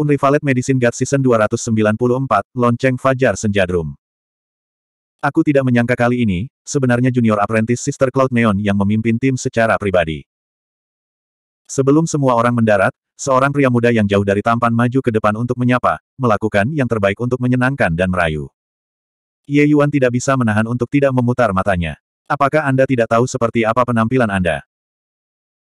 Unrivaled Medicine God Season 294, Lonceng Fajar Senjadrum. Aku tidak menyangka kali ini, sebenarnya junior apprentice Sister Cloud Neon yang memimpin tim secara pribadi. Sebelum semua orang mendarat, seorang pria muda yang jauh dari tampan maju ke depan untuk menyapa, melakukan yang terbaik untuk menyenangkan dan merayu. Ye Yuan tidak bisa menahan untuk tidak memutar matanya. Apakah Anda tidak tahu seperti apa penampilan Anda?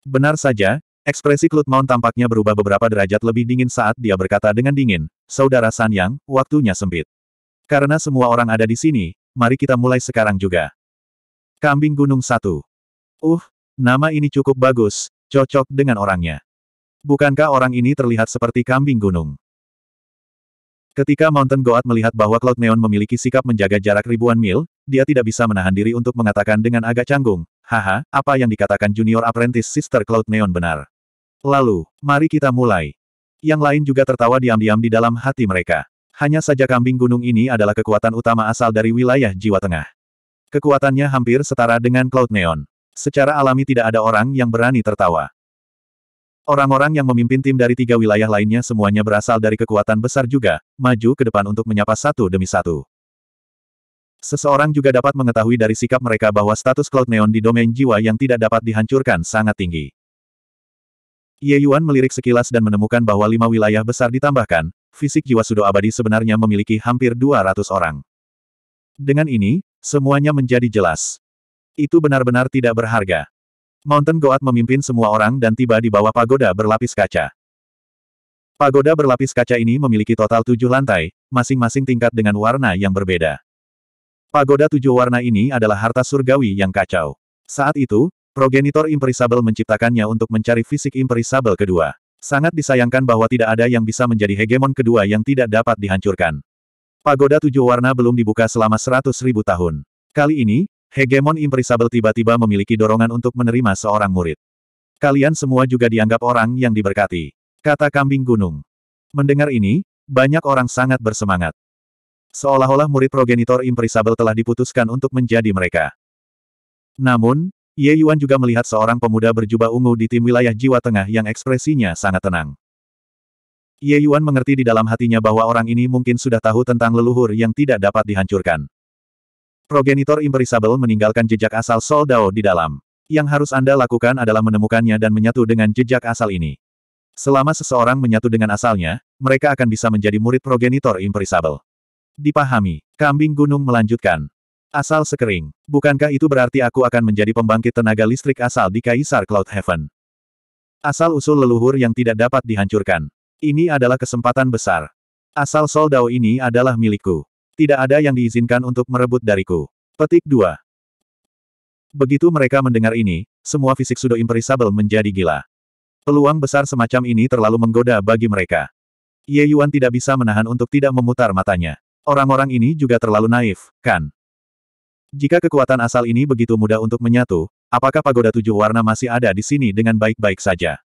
Benar saja, Ekspresi Cloud Mount tampaknya berubah beberapa derajat lebih dingin saat dia berkata dengan dingin, Saudara San Yang, waktunya sempit. Karena semua orang ada di sini, mari kita mulai sekarang juga. Kambing Gunung Satu. Uh, nama ini cukup bagus, cocok dengan orangnya. Bukankah orang ini terlihat seperti kambing gunung? Ketika Mountain Goat melihat bahwa Cloud Neon memiliki sikap menjaga jarak ribuan mil, dia tidak bisa menahan diri untuk mengatakan dengan agak canggung, Haha, apa yang dikatakan junior apprentice sister Cloud Neon benar. Lalu, mari kita mulai. Yang lain juga tertawa diam-diam di dalam hati mereka. Hanya saja kambing gunung ini adalah kekuatan utama asal dari wilayah Jiwa Tengah. Kekuatannya hampir setara dengan Cloud Neon. Secara alami tidak ada orang yang berani tertawa. Orang-orang yang memimpin tim dari tiga wilayah lainnya semuanya berasal dari kekuatan besar juga, maju ke depan untuk menyapa satu demi satu. Seseorang juga dapat mengetahui dari sikap mereka bahwa status Cloud Neon di domain jiwa yang tidak dapat dihancurkan sangat tinggi. Ye Yuan melirik sekilas dan menemukan bahwa lima wilayah besar ditambahkan, fisik jiwa sudo abadi sebenarnya memiliki hampir 200 orang. Dengan ini, semuanya menjadi jelas. Itu benar-benar tidak berharga. Mountain Goat memimpin semua orang dan tiba di bawah pagoda berlapis kaca. Pagoda berlapis kaca ini memiliki total tujuh lantai, masing-masing tingkat dengan warna yang berbeda. Pagoda tujuh warna ini adalah harta surgawi yang kacau. Saat itu, Progenitor Imperisable menciptakannya untuk mencari fisik Imperisable kedua. Sangat disayangkan bahwa tidak ada yang bisa menjadi hegemon kedua yang tidak dapat dihancurkan. Pagoda tujuh warna belum dibuka selama seratus ribu tahun. Kali ini, hegemon Imperisable tiba-tiba memiliki dorongan untuk menerima seorang murid. Kalian semua juga dianggap orang yang diberkati. Kata kambing gunung. Mendengar ini, banyak orang sangat bersemangat. Seolah-olah murid progenitor Imperisable telah diputuskan untuk menjadi mereka. Namun, Ye Yuan juga melihat seorang pemuda berjubah ungu di tim wilayah jiwa tengah yang ekspresinya sangat tenang. Ye Yuan mengerti di dalam hatinya bahwa orang ini mungkin sudah tahu tentang leluhur yang tidak dapat dihancurkan. Progenitor Imperisable meninggalkan jejak asal Sol Dao di dalam. Yang harus Anda lakukan adalah menemukannya dan menyatu dengan jejak asal ini. Selama seseorang menyatu dengan asalnya, mereka akan bisa menjadi murid progenitor Imperisable. Dipahami, Kambing Gunung melanjutkan. Asal sekering. Bukankah itu berarti aku akan menjadi pembangkit tenaga listrik asal di Kaisar Cloud Heaven? Asal-usul leluhur yang tidak dapat dihancurkan. Ini adalah kesempatan besar. Asal Dao ini adalah milikku. Tidak ada yang diizinkan untuk merebut dariku. Petik 2. Begitu mereka mendengar ini, semua fisik sudo imperisabel menjadi gila. Peluang besar semacam ini terlalu menggoda bagi mereka. Ye Yuan tidak bisa menahan untuk tidak memutar matanya. Orang-orang ini juga terlalu naif, kan? Jika kekuatan asal ini begitu mudah untuk menyatu, apakah pagoda tujuh warna masih ada di sini dengan baik-baik saja?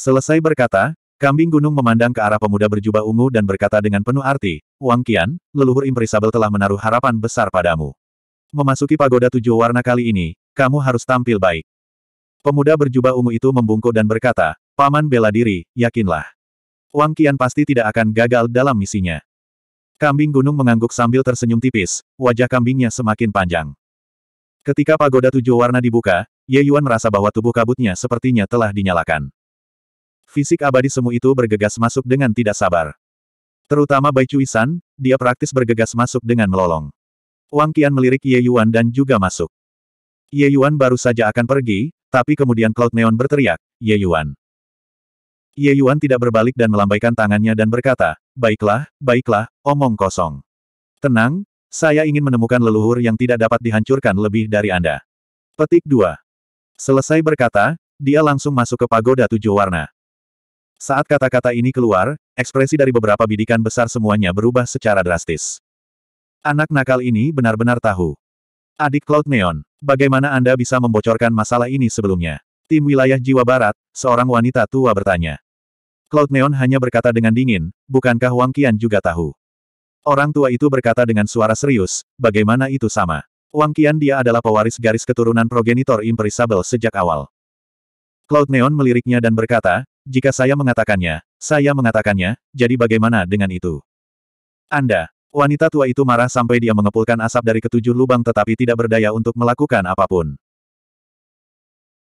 Selesai berkata, kambing gunung memandang ke arah pemuda berjubah ungu dan berkata dengan penuh arti, Wang Qian, leluhur imperisabel telah menaruh harapan besar padamu. Memasuki pagoda tujuh warna kali ini, kamu harus tampil baik. Pemuda berjubah ungu itu membungkuk dan berkata, Paman bela diri, yakinlah. Wang Qian pasti tidak akan gagal dalam misinya. Kambing gunung mengangguk sambil tersenyum tipis, wajah kambingnya semakin panjang. Ketika pagoda tujuh warna dibuka, Ye Yuan merasa bahwa tubuh kabutnya sepertinya telah dinyalakan. Fisik abadi semu itu bergegas masuk dengan tidak sabar. Terutama Bai Cui San, dia praktis bergegas masuk dengan melolong. Wang Qian melirik Ye Yuan dan juga masuk. Ye Yuan baru saja akan pergi, tapi kemudian Cloud Neon berteriak, Ye Yuan. Ye Yuan tidak berbalik dan melambaikan tangannya dan berkata, baiklah, baiklah, omong kosong. Tenang, saya ingin menemukan leluhur yang tidak dapat dihancurkan lebih dari Anda. Petik 2. Selesai berkata, dia langsung masuk ke pagoda tujuh warna. Saat kata-kata ini keluar, ekspresi dari beberapa bidikan besar semuanya berubah secara drastis. Anak nakal ini benar-benar tahu. Adik Cloud Neon, bagaimana Anda bisa membocorkan masalah ini sebelumnya? Tim wilayah Jiwa Barat, seorang wanita tua bertanya. Cloud Neon hanya berkata dengan dingin, bukankah Wang Qian juga tahu? Orang tua itu berkata dengan suara serius, bagaimana itu sama? Wang Qian dia adalah pewaris garis keturunan progenitor imperisable sejak awal. Cloud Neon meliriknya dan berkata, jika saya mengatakannya, saya mengatakannya, jadi bagaimana dengan itu? Anda, wanita tua itu marah sampai dia mengepulkan asap dari ketujuh lubang tetapi tidak berdaya untuk melakukan apapun.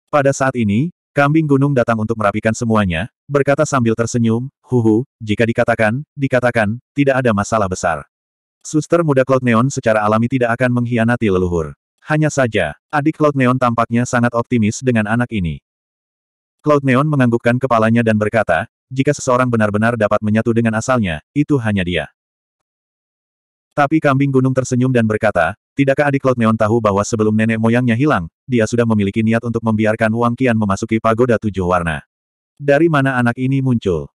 Pada saat ini, Kambing gunung datang untuk merapikan semuanya, berkata sambil tersenyum, huhu, jika dikatakan, dikatakan, tidak ada masalah besar. Suster muda Cloud Neon secara alami tidak akan mengkhianati leluhur. Hanya saja, adik Cloud Neon tampaknya sangat optimis dengan anak ini. Cloud Neon menganggukkan kepalanya dan berkata, jika seseorang benar-benar dapat menyatu dengan asalnya, itu hanya dia. Tapi kambing gunung tersenyum dan berkata, Tidakkah adik Cloud Neon tahu bahwa sebelum nenek moyangnya hilang, dia sudah memiliki niat untuk membiarkan Wang Qian memasuki pagoda tujuh warna. Dari mana anak ini muncul?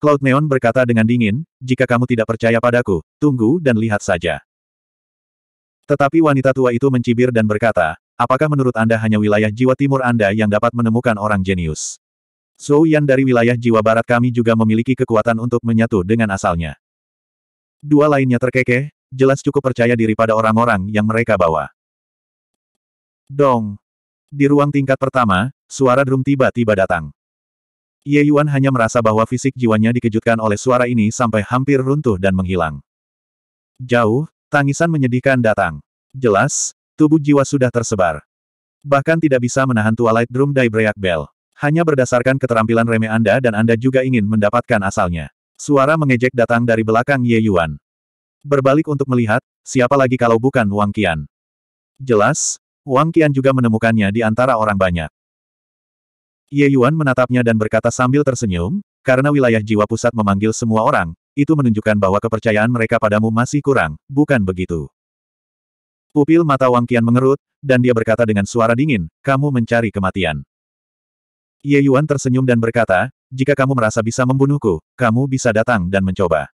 Cloud Neon berkata dengan dingin, jika kamu tidak percaya padaku, tunggu dan lihat saja. Tetapi wanita tua itu mencibir dan berkata, apakah menurut Anda hanya wilayah jiwa timur Anda yang dapat menemukan orang jenius? Zhou Yan dari wilayah jiwa barat kami juga memiliki kekuatan untuk menyatu dengan asalnya. Dua lainnya terkekeh, jelas cukup percaya diri pada orang-orang yang mereka bawa. Dong! Di ruang tingkat pertama, suara drum tiba-tiba datang. Ye Yuan hanya merasa bahwa fisik jiwanya dikejutkan oleh suara ini sampai hampir runtuh dan menghilang. Jauh, tangisan menyedihkan datang. Jelas, tubuh jiwa sudah tersebar. Bahkan tidak bisa menahan tua light drum dai bell. Hanya berdasarkan keterampilan remeh Anda dan Anda juga ingin mendapatkan asalnya. Suara mengejek datang dari belakang Ye Yuan. Berbalik untuk melihat, siapa lagi kalau bukan Wang Qian. Jelas, Wang Qian juga menemukannya di antara orang banyak. Ye Yuan menatapnya dan berkata sambil tersenyum, karena wilayah jiwa pusat memanggil semua orang, itu menunjukkan bahwa kepercayaan mereka padamu masih kurang, bukan begitu. Pupil mata Wang Qian mengerut, dan dia berkata dengan suara dingin, kamu mencari kematian. Ye Yuan tersenyum dan berkata, jika kamu merasa bisa membunuhku, kamu bisa datang dan mencoba.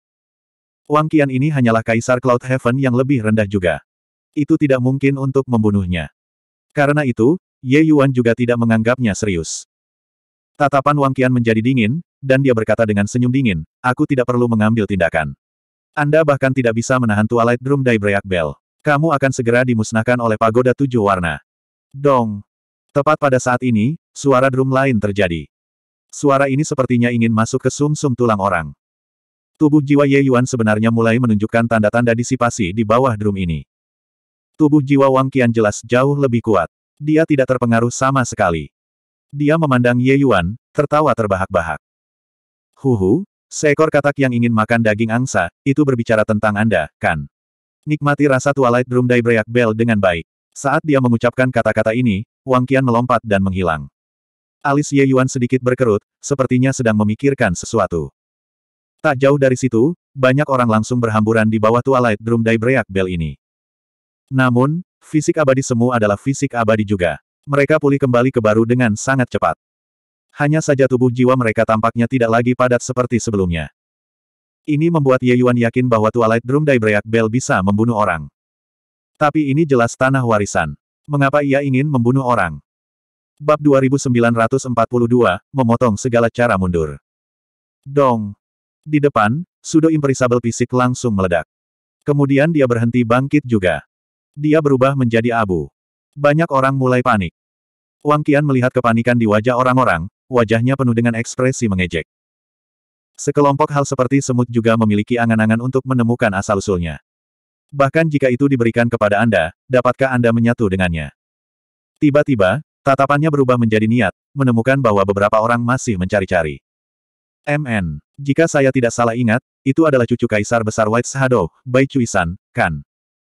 Wang Qian ini hanyalah Kaisar Cloud Heaven yang lebih rendah juga. Itu tidak mungkin untuk membunuhnya. Karena itu, Ye Yuan juga tidak menganggapnya serius. Tatapan Wang Qian menjadi dingin, dan dia berkata dengan senyum dingin, aku tidak perlu mengambil tindakan. Anda bahkan tidak bisa menahan Twilight Drum Daybreak Bell. Kamu akan segera dimusnahkan oleh pagoda tujuh warna. Dong. Tepat pada saat ini, suara drum lain terjadi. Suara ini sepertinya ingin masuk ke sum-sum tulang orang. Tubuh jiwa Ye Yuan sebenarnya mulai menunjukkan tanda-tanda disipasi di bawah drum ini. Tubuh jiwa Wang Qian jelas jauh lebih kuat. Dia tidak terpengaruh sama sekali. Dia memandang Ye Yuan, tertawa terbahak-bahak. Huhu, seekor katak yang ingin makan daging angsa, itu berbicara tentang Anda, kan? Nikmati rasa Twilight Drum Daybreak Bell dengan baik. Saat dia mengucapkan kata-kata ini, Wang Qian melompat dan menghilang. Alis Ye Yuan sedikit berkerut, sepertinya sedang memikirkan sesuatu. Tak jauh dari situ, banyak orang langsung berhamburan di bawah Twilight Drum Daybreak Bell ini. Namun, fisik abadi semu adalah fisik abadi juga. Mereka pulih kembali ke baru dengan sangat cepat. Hanya saja tubuh jiwa mereka tampaknya tidak lagi padat seperti sebelumnya. Ini membuat Ye Yuan yakin bahwa Twilight Drum Daybreak Bell bisa membunuh orang. Tapi ini jelas tanah warisan. Mengapa ia ingin membunuh orang? Bab 2942, memotong segala cara mundur. Dong, di depan, Sudo imperisabel Fisik langsung meledak. Kemudian dia berhenti bangkit juga. Dia berubah menjadi abu. Banyak orang mulai panik. Wang Qian melihat kepanikan di wajah orang-orang, wajahnya penuh dengan ekspresi mengejek. Sekelompok hal seperti semut juga memiliki angan-angan untuk menemukan asal-usulnya. Bahkan jika itu diberikan kepada Anda, dapatkah Anda menyatu dengannya? Tiba-tiba, tatapannya berubah menjadi niat, menemukan bahwa beberapa orang masih mencari-cari. MN jika saya tidak salah ingat, itu adalah cucu Kaisar Besar White Shadow, Bai Cuisan, kan?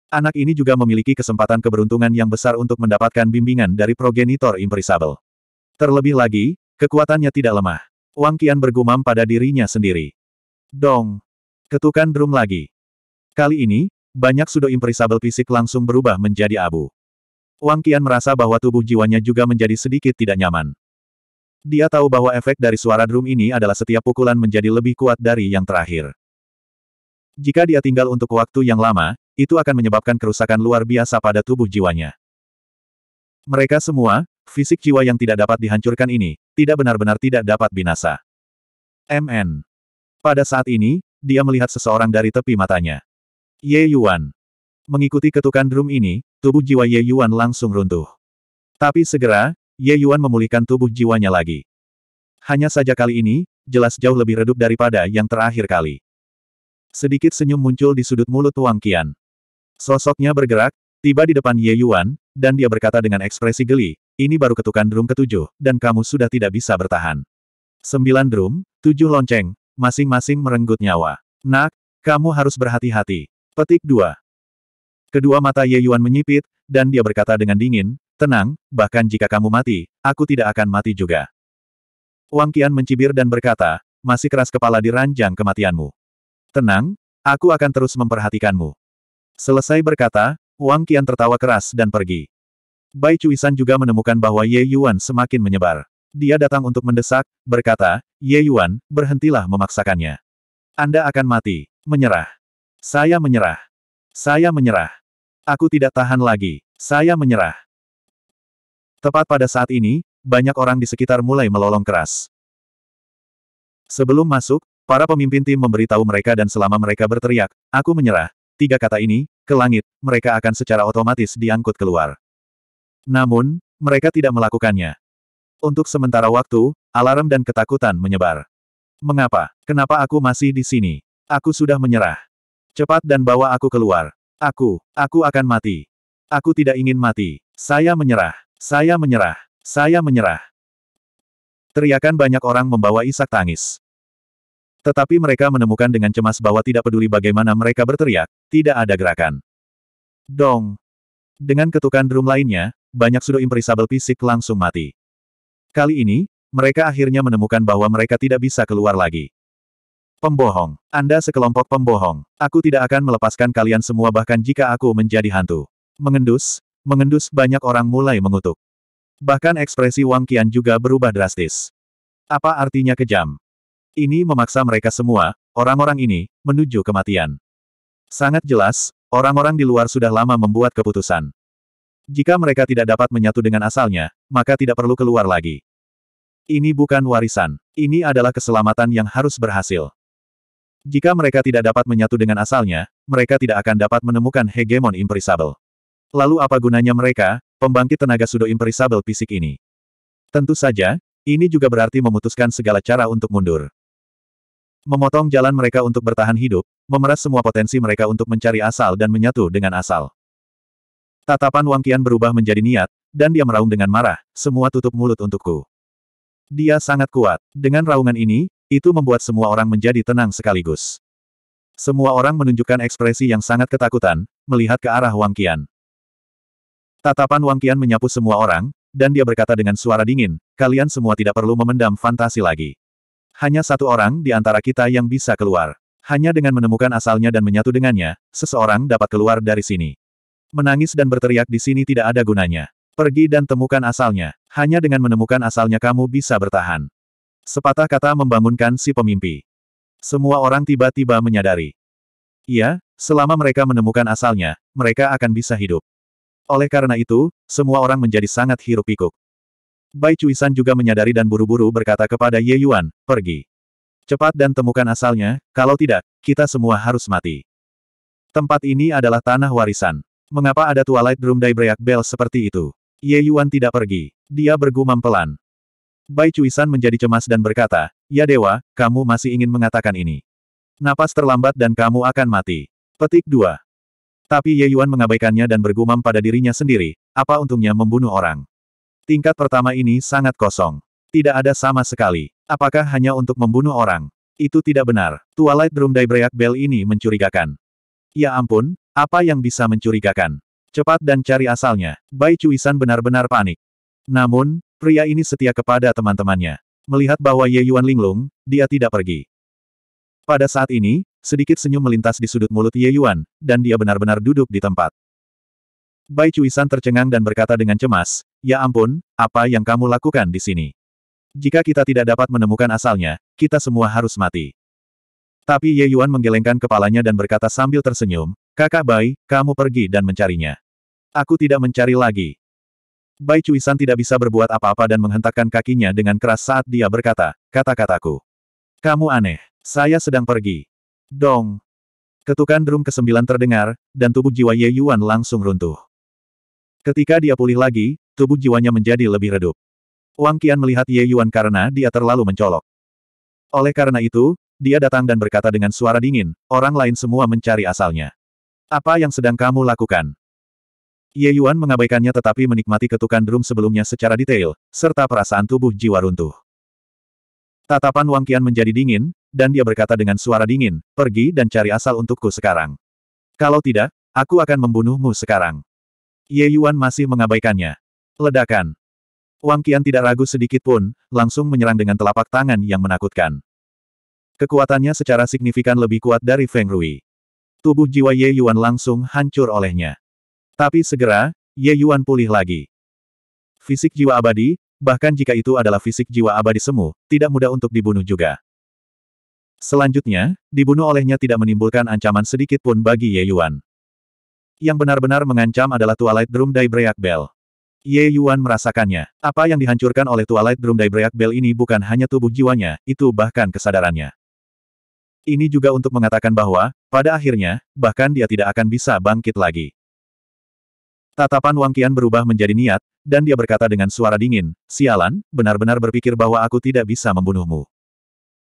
Anak ini juga memiliki kesempatan keberuntungan yang besar untuk mendapatkan bimbingan dari progenitor Imperisable. Terlebih lagi, kekuatannya tidak lemah. Wang Qian bergumam pada dirinya sendiri. Dong! Ketukan drum lagi. Kali ini, banyak sudo Imperisable fisik langsung berubah menjadi abu. Wang Qian merasa bahwa tubuh jiwanya juga menjadi sedikit tidak nyaman. Dia tahu bahwa efek dari suara drum ini adalah setiap pukulan menjadi lebih kuat dari yang terakhir. Jika dia tinggal untuk waktu yang lama, itu akan menyebabkan kerusakan luar biasa pada tubuh jiwanya. Mereka semua, fisik jiwa yang tidak dapat dihancurkan ini, tidak benar-benar tidak dapat binasa. MN. Pada saat ini, dia melihat seseorang dari tepi matanya. Ye Yuan. Mengikuti ketukan drum ini, tubuh jiwa Ye Yuan langsung runtuh. Tapi segera, Ye Yuan memulihkan tubuh jiwanya lagi. Hanya saja kali ini, jelas jauh lebih redup daripada yang terakhir kali. Sedikit senyum muncul di sudut mulut Wang Qian. Sosoknya bergerak, tiba di depan Ye Yuan, dan dia berkata dengan ekspresi geli, ini baru ketukan drum ketujuh, dan kamu sudah tidak bisa bertahan. Sembilan drum, tujuh lonceng, masing-masing merenggut nyawa. Nak, kamu harus berhati-hati. Petik dua. Kedua mata Ye Yuan menyipit, dan dia berkata dengan dingin, Tenang, bahkan jika kamu mati, aku tidak akan mati juga. Wang Qian mencibir dan berkata, masih keras kepala di ranjang kematianmu. Tenang, aku akan terus memperhatikanmu. Selesai berkata, Wang Qian tertawa keras dan pergi. Bai Cuisan juga menemukan bahwa Ye Yuan semakin menyebar. Dia datang untuk mendesak, berkata, Ye Yuan, berhentilah memaksakannya. Anda akan mati. Menyerah. Saya menyerah. Saya menyerah. Aku tidak tahan lagi. Saya menyerah. Tepat pada saat ini, banyak orang di sekitar mulai melolong keras. Sebelum masuk, para pemimpin tim memberitahu mereka dan selama mereka berteriak, aku menyerah. Tiga kata ini, ke langit, mereka akan secara otomatis diangkut keluar. Namun, mereka tidak melakukannya. Untuk sementara waktu, alarm dan ketakutan menyebar. Mengapa? Kenapa aku masih di sini? Aku sudah menyerah. Cepat dan bawa aku keluar. Aku, aku akan mati. Aku tidak ingin mati. Saya menyerah. Saya menyerah. Saya menyerah. Teriakan banyak orang membawa Isak tangis. Tetapi mereka menemukan dengan cemas bahwa tidak peduli bagaimana mereka berteriak, tidak ada gerakan. Dong. Dengan ketukan drum lainnya, banyak sudo imperisabel fisik langsung mati. Kali ini, mereka akhirnya menemukan bahwa mereka tidak bisa keluar lagi. Pembohong. Anda sekelompok pembohong. Aku tidak akan melepaskan kalian semua bahkan jika aku menjadi hantu. Mengendus, mengendus banyak orang mulai mengutuk. Bahkan ekspresi Wang Qian juga berubah drastis. Apa artinya kejam? Ini memaksa mereka semua, orang-orang ini, menuju kematian. Sangat jelas, orang-orang di luar sudah lama membuat keputusan. Jika mereka tidak dapat menyatu dengan asalnya, maka tidak perlu keluar lagi. Ini bukan warisan. Ini adalah keselamatan yang harus berhasil. Jika mereka tidak dapat menyatu dengan asalnya, mereka tidak akan dapat menemukan hegemon imprisable. Lalu apa gunanya mereka, pembangkit tenaga sudo imperisabel fisik ini? Tentu saja, ini juga berarti memutuskan segala cara untuk mundur. Memotong jalan mereka untuk bertahan hidup, memeras semua potensi mereka untuk mencari asal dan menyatu dengan asal. Tatapan Wang Qian berubah menjadi niat, dan dia meraung dengan marah, semua tutup mulut untukku. Dia sangat kuat. Dengan raungan ini, itu membuat semua orang menjadi tenang sekaligus. Semua orang menunjukkan ekspresi yang sangat ketakutan, melihat ke arah Wang Qian. Tatapan Wang Qian menyapu semua orang, dan dia berkata dengan suara dingin, kalian semua tidak perlu memendam fantasi lagi. Hanya satu orang di antara kita yang bisa keluar. Hanya dengan menemukan asalnya dan menyatu dengannya, seseorang dapat keluar dari sini. Menangis dan berteriak di sini tidak ada gunanya. Pergi dan temukan asalnya. Hanya dengan menemukan asalnya kamu bisa bertahan. Sepatah kata membangunkan si pemimpi. Semua orang tiba-tiba menyadari. Iya, selama mereka menemukan asalnya, mereka akan bisa hidup. Oleh karena itu, semua orang menjadi sangat hiruk-pikuk. Bai Cuisan juga menyadari dan buru-buru berkata kepada Ye Yuan, pergi. Cepat dan temukan asalnya, kalau tidak, kita semua harus mati. Tempat ini adalah tanah warisan. Mengapa ada Twilight Room Daybreak Bell seperti itu? Ye Yuan tidak pergi. Dia bergumam pelan. Bai Cuisan menjadi cemas dan berkata, Ya Dewa, kamu masih ingin mengatakan ini. Napas terlambat dan kamu akan mati. Petik 2. Tapi Ye Yuan mengabaikannya dan bergumam pada dirinya sendiri, apa untungnya membunuh orang? Tingkat pertama ini sangat kosong. Tidak ada sama sekali. Apakah hanya untuk membunuh orang? Itu tidak benar. Twilight Room Daybreak Bell ini mencurigakan. Ya ampun, apa yang bisa mencurigakan? Cepat dan cari asalnya. Bai Cuisan benar-benar panik. Namun, pria ini setia kepada teman-temannya. Melihat bahwa Ye Yuan linglung, dia tidak pergi. Pada saat ini, sedikit senyum melintas di sudut mulut Ye Yuan, dan dia benar-benar duduk di tempat. Bai Cuisan tercengang dan berkata dengan cemas, Ya ampun, apa yang kamu lakukan di sini? Jika kita tidak dapat menemukan asalnya, kita semua harus mati. Tapi Ye Yuan menggelengkan kepalanya dan berkata sambil tersenyum, Kakak Bai, kamu pergi dan mencarinya. Aku tidak mencari lagi. Bai Cuisan tidak bisa berbuat apa-apa dan menghentakkan kakinya dengan keras saat dia berkata, kata-kataku. Kamu aneh. Saya sedang pergi. Dong. Ketukan drum kesembilan terdengar, dan tubuh jiwa Ye Yuan langsung runtuh. Ketika dia pulih lagi, tubuh jiwanya menjadi lebih redup. Wang Qian melihat Ye Yuan karena dia terlalu mencolok. Oleh karena itu, dia datang dan berkata dengan suara dingin, orang lain semua mencari asalnya. Apa yang sedang kamu lakukan? Ye Yuan mengabaikannya tetapi menikmati ketukan drum sebelumnya secara detail, serta perasaan tubuh jiwa runtuh. Tatapan Wang Qian menjadi dingin, dan dia berkata dengan suara dingin, pergi dan cari asal untukku sekarang. Kalau tidak, aku akan membunuhmu sekarang. Ye Yuan masih mengabaikannya. Ledakan. Wang Qian tidak ragu sedikit pun, langsung menyerang dengan telapak tangan yang menakutkan. Kekuatannya secara signifikan lebih kuat dari Feng Rui. Tubuh jiwa Ye Yuan langsung hancur olehnya. Tapi segera, Ye Yuan pulih lagi. Fisik jiwa abadi, bahkan jika itu adalah fisik jiwa abadi semu, tidak mudah untuk dibunuh juga. Selanjutnya, dibunuh olehnya tidak menimbulkan ancaman sedikit pun bagi Ye Yuan. Yang benar-benar mengancam adalah Twilight Drum Daybreak Bell. Ye Yuan merasakannya. Apa yang dihancurkan oleh Twilight Drum Daybreak Bell ini bukan hanya tubuh jiwanya, itu bahkan kesadarannya. Ini juga untuk mengatakan bahwa, pada akhirnya, bahkan dia tidak akan bisa bangkit lagi. Tatapan Wang Qian berubah menjadi niat, dan dia berkata dengan suara dingin, Sialan, benar-benar berpikir bahwa aku tidak bisa membunuhmu.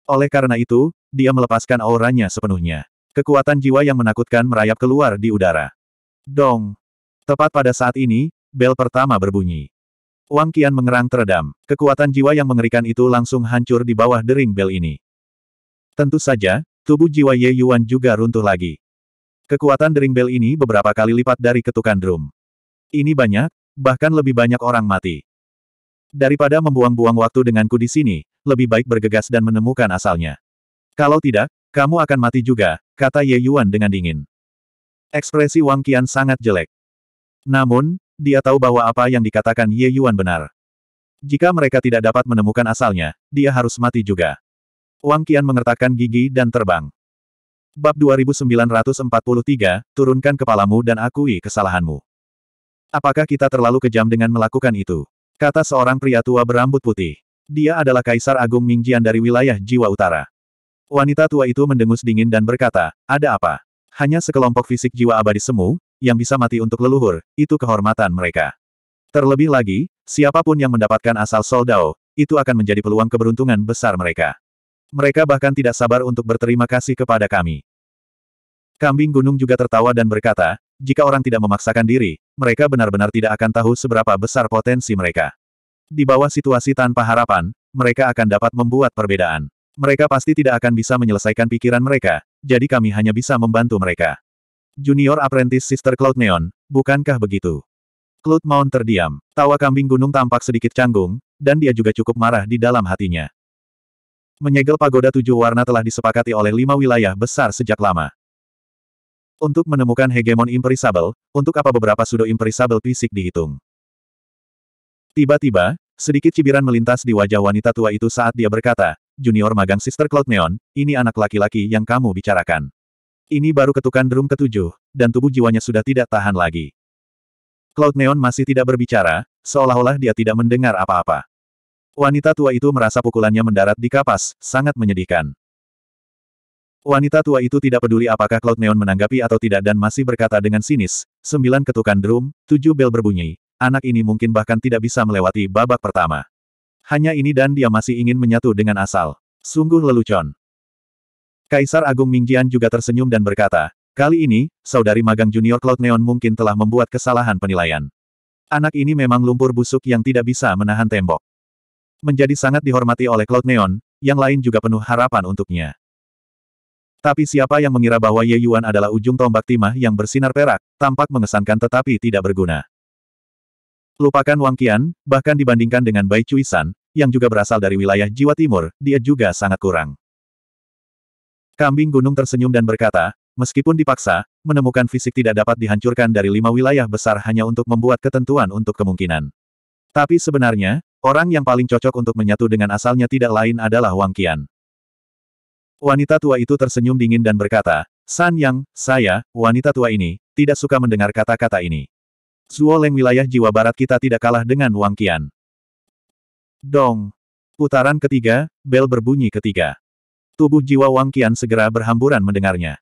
Oleh karena itu, dia melepaskan auranya sepenuhnya. Kekuatan jiwa yang menakutkan merayap keluar di udara. Dong! Tepat pada saat ini, bel pertama berbunyi. Wang Qian mengerang teredam. Kekuatan jiwa yang mengerikan itu langsung hancur di bawah dering bel ini. Tentu saja, tubuh jiwa Ye Yuan juga runtuh lagi. Kekuatan dering bel ini beberapa kali lipat dari ketukan drum. Ini banyak, bahkan lebih banyak orang mati. Daripada membuang-buang waktu denganku di sini, lebih baik bergegas dan menemukan asalnya. Kalau tidak, kamu akan mati juga, kata Ye Yuan dengan dingin. Ekspresi Wang Qian sangat jelek. Namun, dia tahu bahwa apa yang dikatakan Ye Yuan benar. Jika mereka tidak dapat menemukan asalnya, dia harus mati juga. Wang Qian mengertakkan gigi dan terbang. Bab 2943, turunkan kepalamu dan akui kesalahanmu. Apakah kita terlalu kejam dengan melakukan itu? Kata seorang pria tua berambut putih. Dia adalah Kaisar Agung Mingjian dari wilayah Jiwa Utara. Wanita tua itu mendengus dingin dan berkata, ada apa? Hanya sekelompok fisik jiwa abadi semu, yang bisa mati untuk leluhur, itu kehormatan mereka. Terlebih lagi, siapapun yang mendapatkan asal soldao, itu akan menjadi peluang keberuntungan besar mereka. Mereka bahkan tidak sabar untuk berterima kasih kepada kami. Kambing gunung juga tertawa dan berkata, jika orang tidak memaksakan diri, mereka benar-benar tidak akan tahu seberapa besar potensi mereka. Di bawah situasi tanpa harapan, mereka akan dapat membuat perbedaan. Mereka pasti tidak akan bisa menyelesaikan pikiran mereka, jadi kami hanya bisa membantu mereka. Junior Apprentice Sister Cloud Neon, bukankah begitu? Cloud Mount terdiam. Tawa kambing gunung tampak sedikit canggung, dan dia juga cukup marah di dalam hatinya. Menyegel pagoda tujuh warna telah disepakati oleh lima wilayah besar sejak lama. Untuk menemukan hegemon imperisabel, untuk apa beberapa sudut imperisabel fisik dihitung. Tiba-tiba, sedikit cibiran melintas di wajah wanita tua itu saat dia berkata, Junior magang Sister Cloud Neon, ini anak laki-laki yang kamu bicarakan. Ini baru ketukan drum ketujuh, dan tubuh jiwanya sudah tidak tahan lagi. Cloud Neon masih tidak berbicara, seolah-olah dia tidak mendengar apa-apa. Wanita tua itu merasa pukulannya mendarat di kapas, sangat menyedihkan. Wanita tua itu tidak peduli apakah Cloud Neon menanggapi atau tidak dan masih berkata dengan sinis, sembilan ketukan drum, tujuh bel berbunyi, anak ini mungkin bahkan tidak bisa melewati babak pertama. Hanya ini dan dia masih ingin menyatu dengan asal. Sungguh lelucon. Kaisar Agung Mingjian juga tersenyum dan berkata, kali ini, saudari magang junior Cloud Neon mungkin telah membuat kesalahan penilaian. Anak ini memang lumpur busuk yang tidak bisa menahan tembok. Menjadi sangat dihormati oleh Cloud Neon, yang lain juga penuh harapan untuknya. Tapi siapa yang mengira bahwa Ye Yuan adalah ujung tombak timah yang bersinar perak, tampak mengesankan tetapi tidak berguna. Lupakan Wang Qian, bahkan dibandingkan dengan Bai Cui San, yang juga berasal dari wilayah Jiwa Timur, dia juga sangat kurang. Kambing Gunung tersenyum dan berkata, meskipun dipaksa, menemukan fisik tidak dapat dihancurkan dari lima wilayah besar hanya untuk membuat ketentuan untuk kemungkinan. Tapi sebenarnya, orang yang paling cocok untuk menyatu dengan asalnya tidak lain adalah Wang Qian. Wanita tua itu tersenyum dingin dan berkata, San Yang, saya, wanita tua ini, tidak suka mendengar kata-kata ini. Zuo wilayah jiwa barat kita tidak kalah dengan Wang Qian. Dong. Putaran ketiga, bel berbunyi ketiga. Tubuh jiwa Wang Qian segera berhamburan mendengarnya.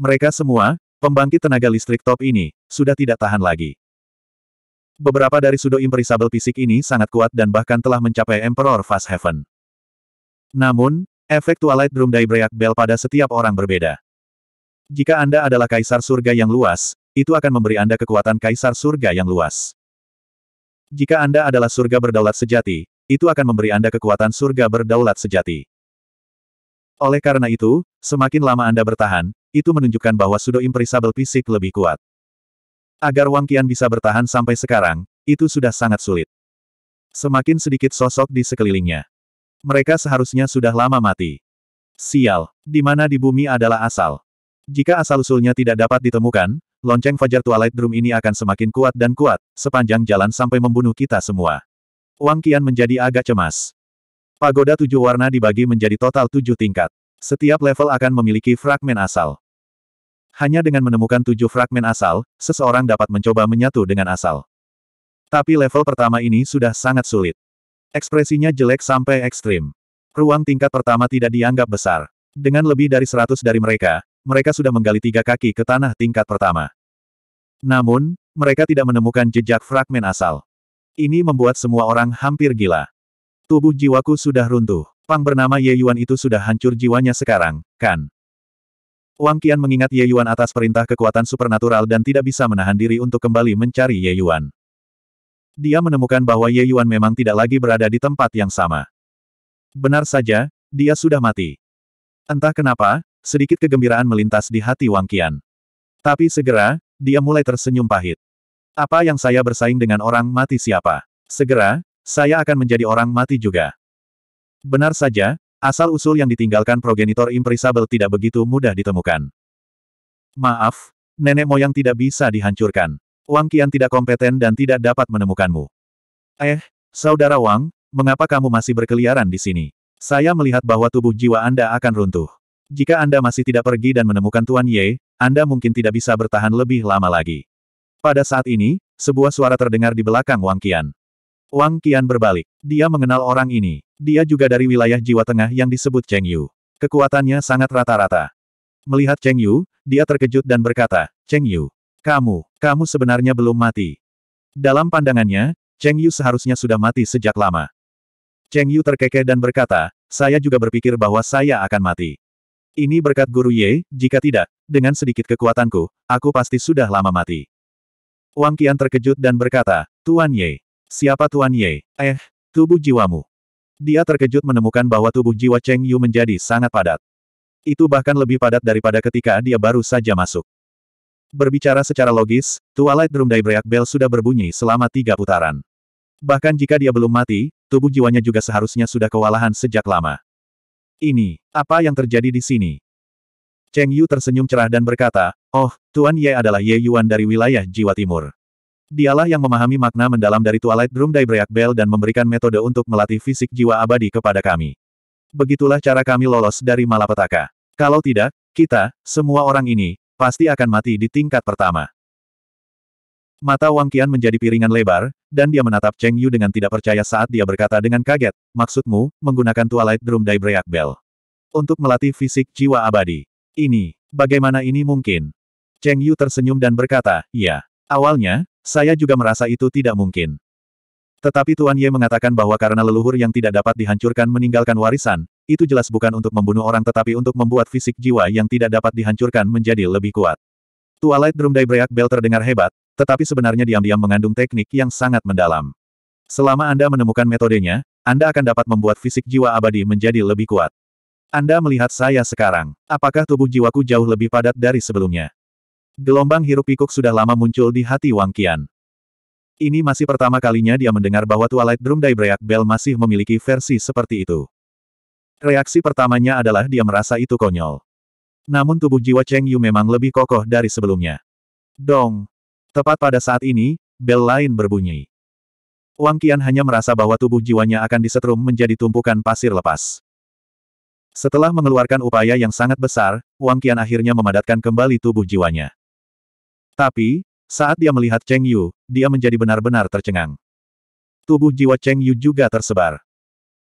Mereka semua, pembangkit tenaga listrik top ini, sudah tidak tahan lagi. Beberapa dari sudo imperisabel fisik ini sangat kuat dan bahkan telah mencapai Emperor Fast Heaven. Namun, Efek Twilight Drum Daybreak Bell pada setiap orang berbeda. Jika Anda adalah kaisar surga yang luas, itu akan memberi Anda kekuatan kaisar surga yang luas. Jika Anda adalah surga berdaulat sejati, itu akan memberi Anda kekuatan surga berdaulat sejati. Oleh karena itu, semakin lama Anda bertahan, itu menunjukkan bahwa Sudo Imperisable Fisik lebih kuat. Agar Wang Qian bisa bertahan sampai sekarang, itu sudah sangat sulit. Semakin sedikit sosok di sekelilingnya. Mereka seharusnya sudah lama mati. Sial, di mana di bumi adalah asal. Jika asal-usulnya tidak dapat ditemukan, lonceng Fajar Twilight Drum ini akan semakin kuat dan kuat, sepanjang jalan sampai membunuh kita semua. Wang Kian menjadi agak cemas. Pagoda tujuh warna dibagi menjadi total tujuh tingkat. Setiap level akan memiliki fragmen asal. Hanya dengan menemukan tujuh fragmen asal, seseorang dapat mencoba menyatu dengan asal. Tapi level pertama ini sudah sangat sulit. Ekspresinya jelek sampai ekstrim. Ruang tingkat pertama tidak dianggap besar. Dengan lebih dari seratus dari mereka, mereka sudah menggali tiga kaki ke tanah tingkat pertama. Namun, mereka tidak menemukan jejak fragmen asal. Ini membuat semua orang hampir gila. Tubuh jiwaku sudah runtuh. Pang bernama Ye Yuan itu sudah hancur jiwanya sekarang, kan? Wang Qian mengingat Ye Yuan atas perintah kekuatan supernatural dan tidak bisa menahan diri untuk kembali mencari Ye Yuan dia menemukan bahwa Ye Yuan memang tidak lagi berada di tempat yang sama. Benar saja, dia sudah mati. Entah kenapa, sedikit kegembiraan melintas di hati Wang Qian. Tapi segera, dia mulai tersenyum pahit. Apa yang saya bersaing dengan orang mati siapa? Segera, saya akan menjadi orang mati juga. Benar saja, asal-usul yang ditinggalkan progenitor imperisabel tidak begitu mudah ditemukan. Maaf, nenek moyang tidak bisa dihancurkan. Wang Qian tidak kompeten dan tidak dapat menemukanmu. Eh, saudara Wang, mengapa kamu masih berkeliaran di sini? Saya melihat bahwa tubuh jiwa Anda akan runtuh. Jika Anda masih tidak pergi dan menemukan Tuan Ye, Anda mungkin tidak bisa bertahan lebih lama lagi. Pada saat ini, sebuah suara terdengar di belakang Wang Qian. Wang Qian berbalik. Dia mengenal orang ini. Dia juga dari wilayah jiwa tengah yang disebut Cheng Yu. Kekuatannya sangat rata-rata. Melihat Cheng Yu, dia terkejut dan berkata, Cheng Yu, kamu, kamu sebenarnya belum mati. Dalam pandangannya, Cheng Yu seharusnya sudah mati sejak lama. Cheng Yu terkekeh dan berkata, saya juga berpikir bahwa saya akan mati. Ini berkat Guru Ye, jika tidak, dengan sedikit kekuatanku, aku pasti sudah lama mati. Wang Qian terkejut dan berkata, Tuan Ye. Siapa Tuan Ye? Eh, tubuh jiwamu. Dia terkejut menemukan bahwa tubuh jiwa Cheng Yu menjadi sangat padat. Itu bahkan lebih padat daripada ketika dia baru saja masuk. Berbicara secara logis, Twilight Drum Daybreak Bell sudah berbunyi selama tiga putaran. Bahkan jika dia belum mati, tubuh jiwanya juga seharusnya sudah kewalahan sejak lama. Ini, apa yang terjadi di sini? Cheng Yu tersenyum cerah dan berkata, Oh, Tuan Ye adalah Ye Yuan dari wilayah Jiwa Timur. Dialah yang memahami makna mendalam dari Twilight Drum Daybreak Bell dan memberikan metode untuk melatih fisik jiwa abadi kepada kami. Begitulah cara kami lolos dari malapetaka. Kalau tidak, kita, semua orang ini, pasti akan mati di tingkat pertama. Mata Wang Qian menjadi piringan lebar, dan dia menatap Cheng Yu dengan tidak percaya saat dia berkata dengan kaget, maksudmu, menggunakan Twilight Drum Daybreak Bell. Untuk melatih fisik jiwa abadi. Ini, bagaimana ini mungkin? Cheng Yu tersenyum dan berkata, ya. Awalnya, saya juga merasa itu tidak mungkin. Tetapi Tuan Ye mengatakan bahwa karena leluhur yang tidak dapat dihancurkan meninggalkan warisan, itu jelas bukan untuk membunuh orang tetapi untuk membuat fisik jiwa yang tidak dapat dihancurkan menjadi lebih kuat. Light Drum Daybreak Bell terdengar hebat, tetapi sebenarnya diam-diam mengandung teknik yang sangat mendalam. Selama Anda menemukan metodenya, Anda akan dapat membuat fisik jiwa abadi menjadi lebih kuat. Anda melihat saya sekarang. Apakah tubuh jiwaku jauh lebih padat dari sebelumnya? Gelombang hiruk pikuk sudah lama muncul di hati Wang Qian. Ini masih pertama kalinya dia mendengar bahwa Twilight Drum Daybreak Bell masih memiliki versi seperti itu. Reaksi pertamanya adalah dia merasa itu konyol. Namun tubuh jiwa Cheng Yu memang lebih kokoh dari sebelumnya. Dong! Tepat pada saat ini, bel lain berbunyi. Wang Qian hanya merasa bahwa tubuh jiwanya akan disetrum menjadi tumpukan pasir lepas. Setelah mengeluarkan upaya yang sangat besar, Wang Qian akhirnya memadatkan kembali tubuh jiwanya. Tapi, saat dia melihat Cheng Yu, dia menjadi benar-benar tercengang. Tubuh jiwa Cheng Yu juga tersebar.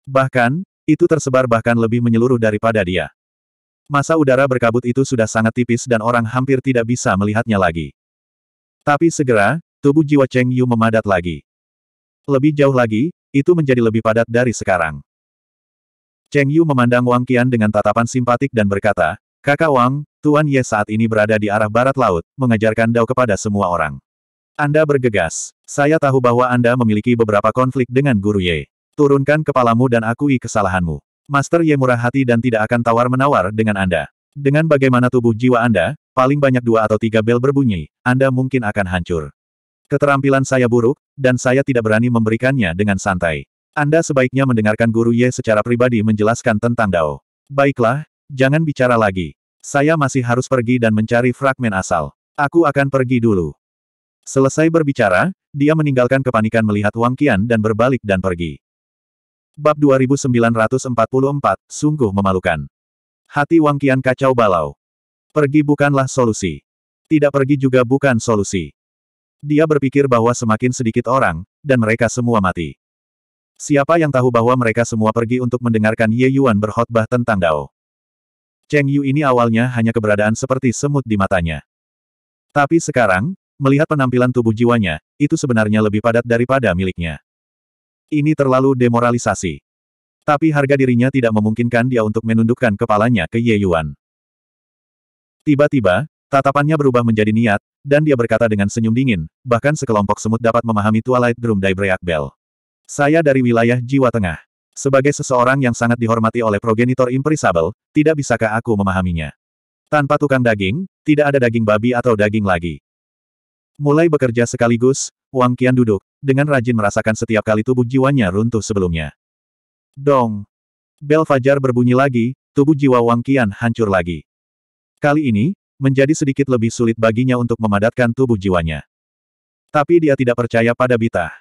Bahkan, itu tersebar bahkan lebih menyeluruh daripada dia. Masa udara berkabut itu sudah sangat tipis dan orang hampir tidak bisa melihatnya lagi. Tapi segera, tubuh jiwa Cheng Yu memadat lagi. Lebih jauh lagi, itu menjadi lebih padat dari sekarang. Cheng Yu memandang Wang Qian dengan tatapan simpatik dan berkata, Kakak Wang, Tuan Ye saat ini berada di arah barat laut, mengajarkan dao kepada semua orang. Anda bergegas. Saya tahu bahwa Anda memiliki beberapa konflik dengan Guru Ye. Turunkan kepalamu dan akui kesalahanmu. Master Ye murah hati dan tidak akan tawar-menawar dengan Anda. Dengan bagaimana tubuh jiwa Anda, paling banyak dua atau tiga bel berbunyi, Anda mungkin akan hancur. Keterampilan saya buruk, dan saya tidak berani memberikannya dengan santai. Anda sebaiknya mendengarkan Guru Ye secara pribadi menjelaskan tentang Dao. Baiklah, jangan bicara lagi. Saya masih harus pergi dan mencari fragmen asal. Aku akan pergi dulu. Selesai berbicara, dia meninggalkan kepanikan melihat Wang Qian dan berbalik dan pergi. Bab 2944, sungguh memalukan. Hati Wang Qian kacau balau. Pergi bukanlah solusi. Tidak pergi juga bukan solusi. Dia berpikir bahwa semakin sedikit orang, dan mereka semua mati. Siapa yang tahu bahwa mereka semua pergi untuk mendengarkan Ye Yuan berkhotbah tentang Dao? Cheng Yu ini awalnya hanya keberadaan seperti semut di matanya. Tapi sekarang, melihat penampilan tubuh jiwanya, itu sebenarnya lebih padat daripada miliknya. Ini terlalu demoralisasi. Tapi harga dirinya tidak memungkinkan dia untuk menundukkan kepalanya ke Ye Yuan. Tiba-tiba, tatapannya berubah menjadi niat, dan dia berkata dengan senyum dingin, bahkan sekelompok semut dapat memahami Twilight Drum Daibreak Bell. Saya dari wilayah Jiwa Tengah. Sebagai seseorang yang sangat dihormati oleh progenitor Imperisable, tidak bisakah aku memahaminya? Tanpa tukang daging, tidak ada daging babi atau daging lagi. Mulai bekerja sekaligus, Wang Qian duduk, dengan rajin merasakan setiap kali tubuh jiwanya runtuh sebelumnya. Dong! Bel Fajar berbunyi lagi, tubuh jiwa Wang Qian hancur lagi. Kali ini, menjadi sedikit lebih sulit baginya untuk memadatkan tubuh jiwanya. Tapi dia tidak percaya pada Bita.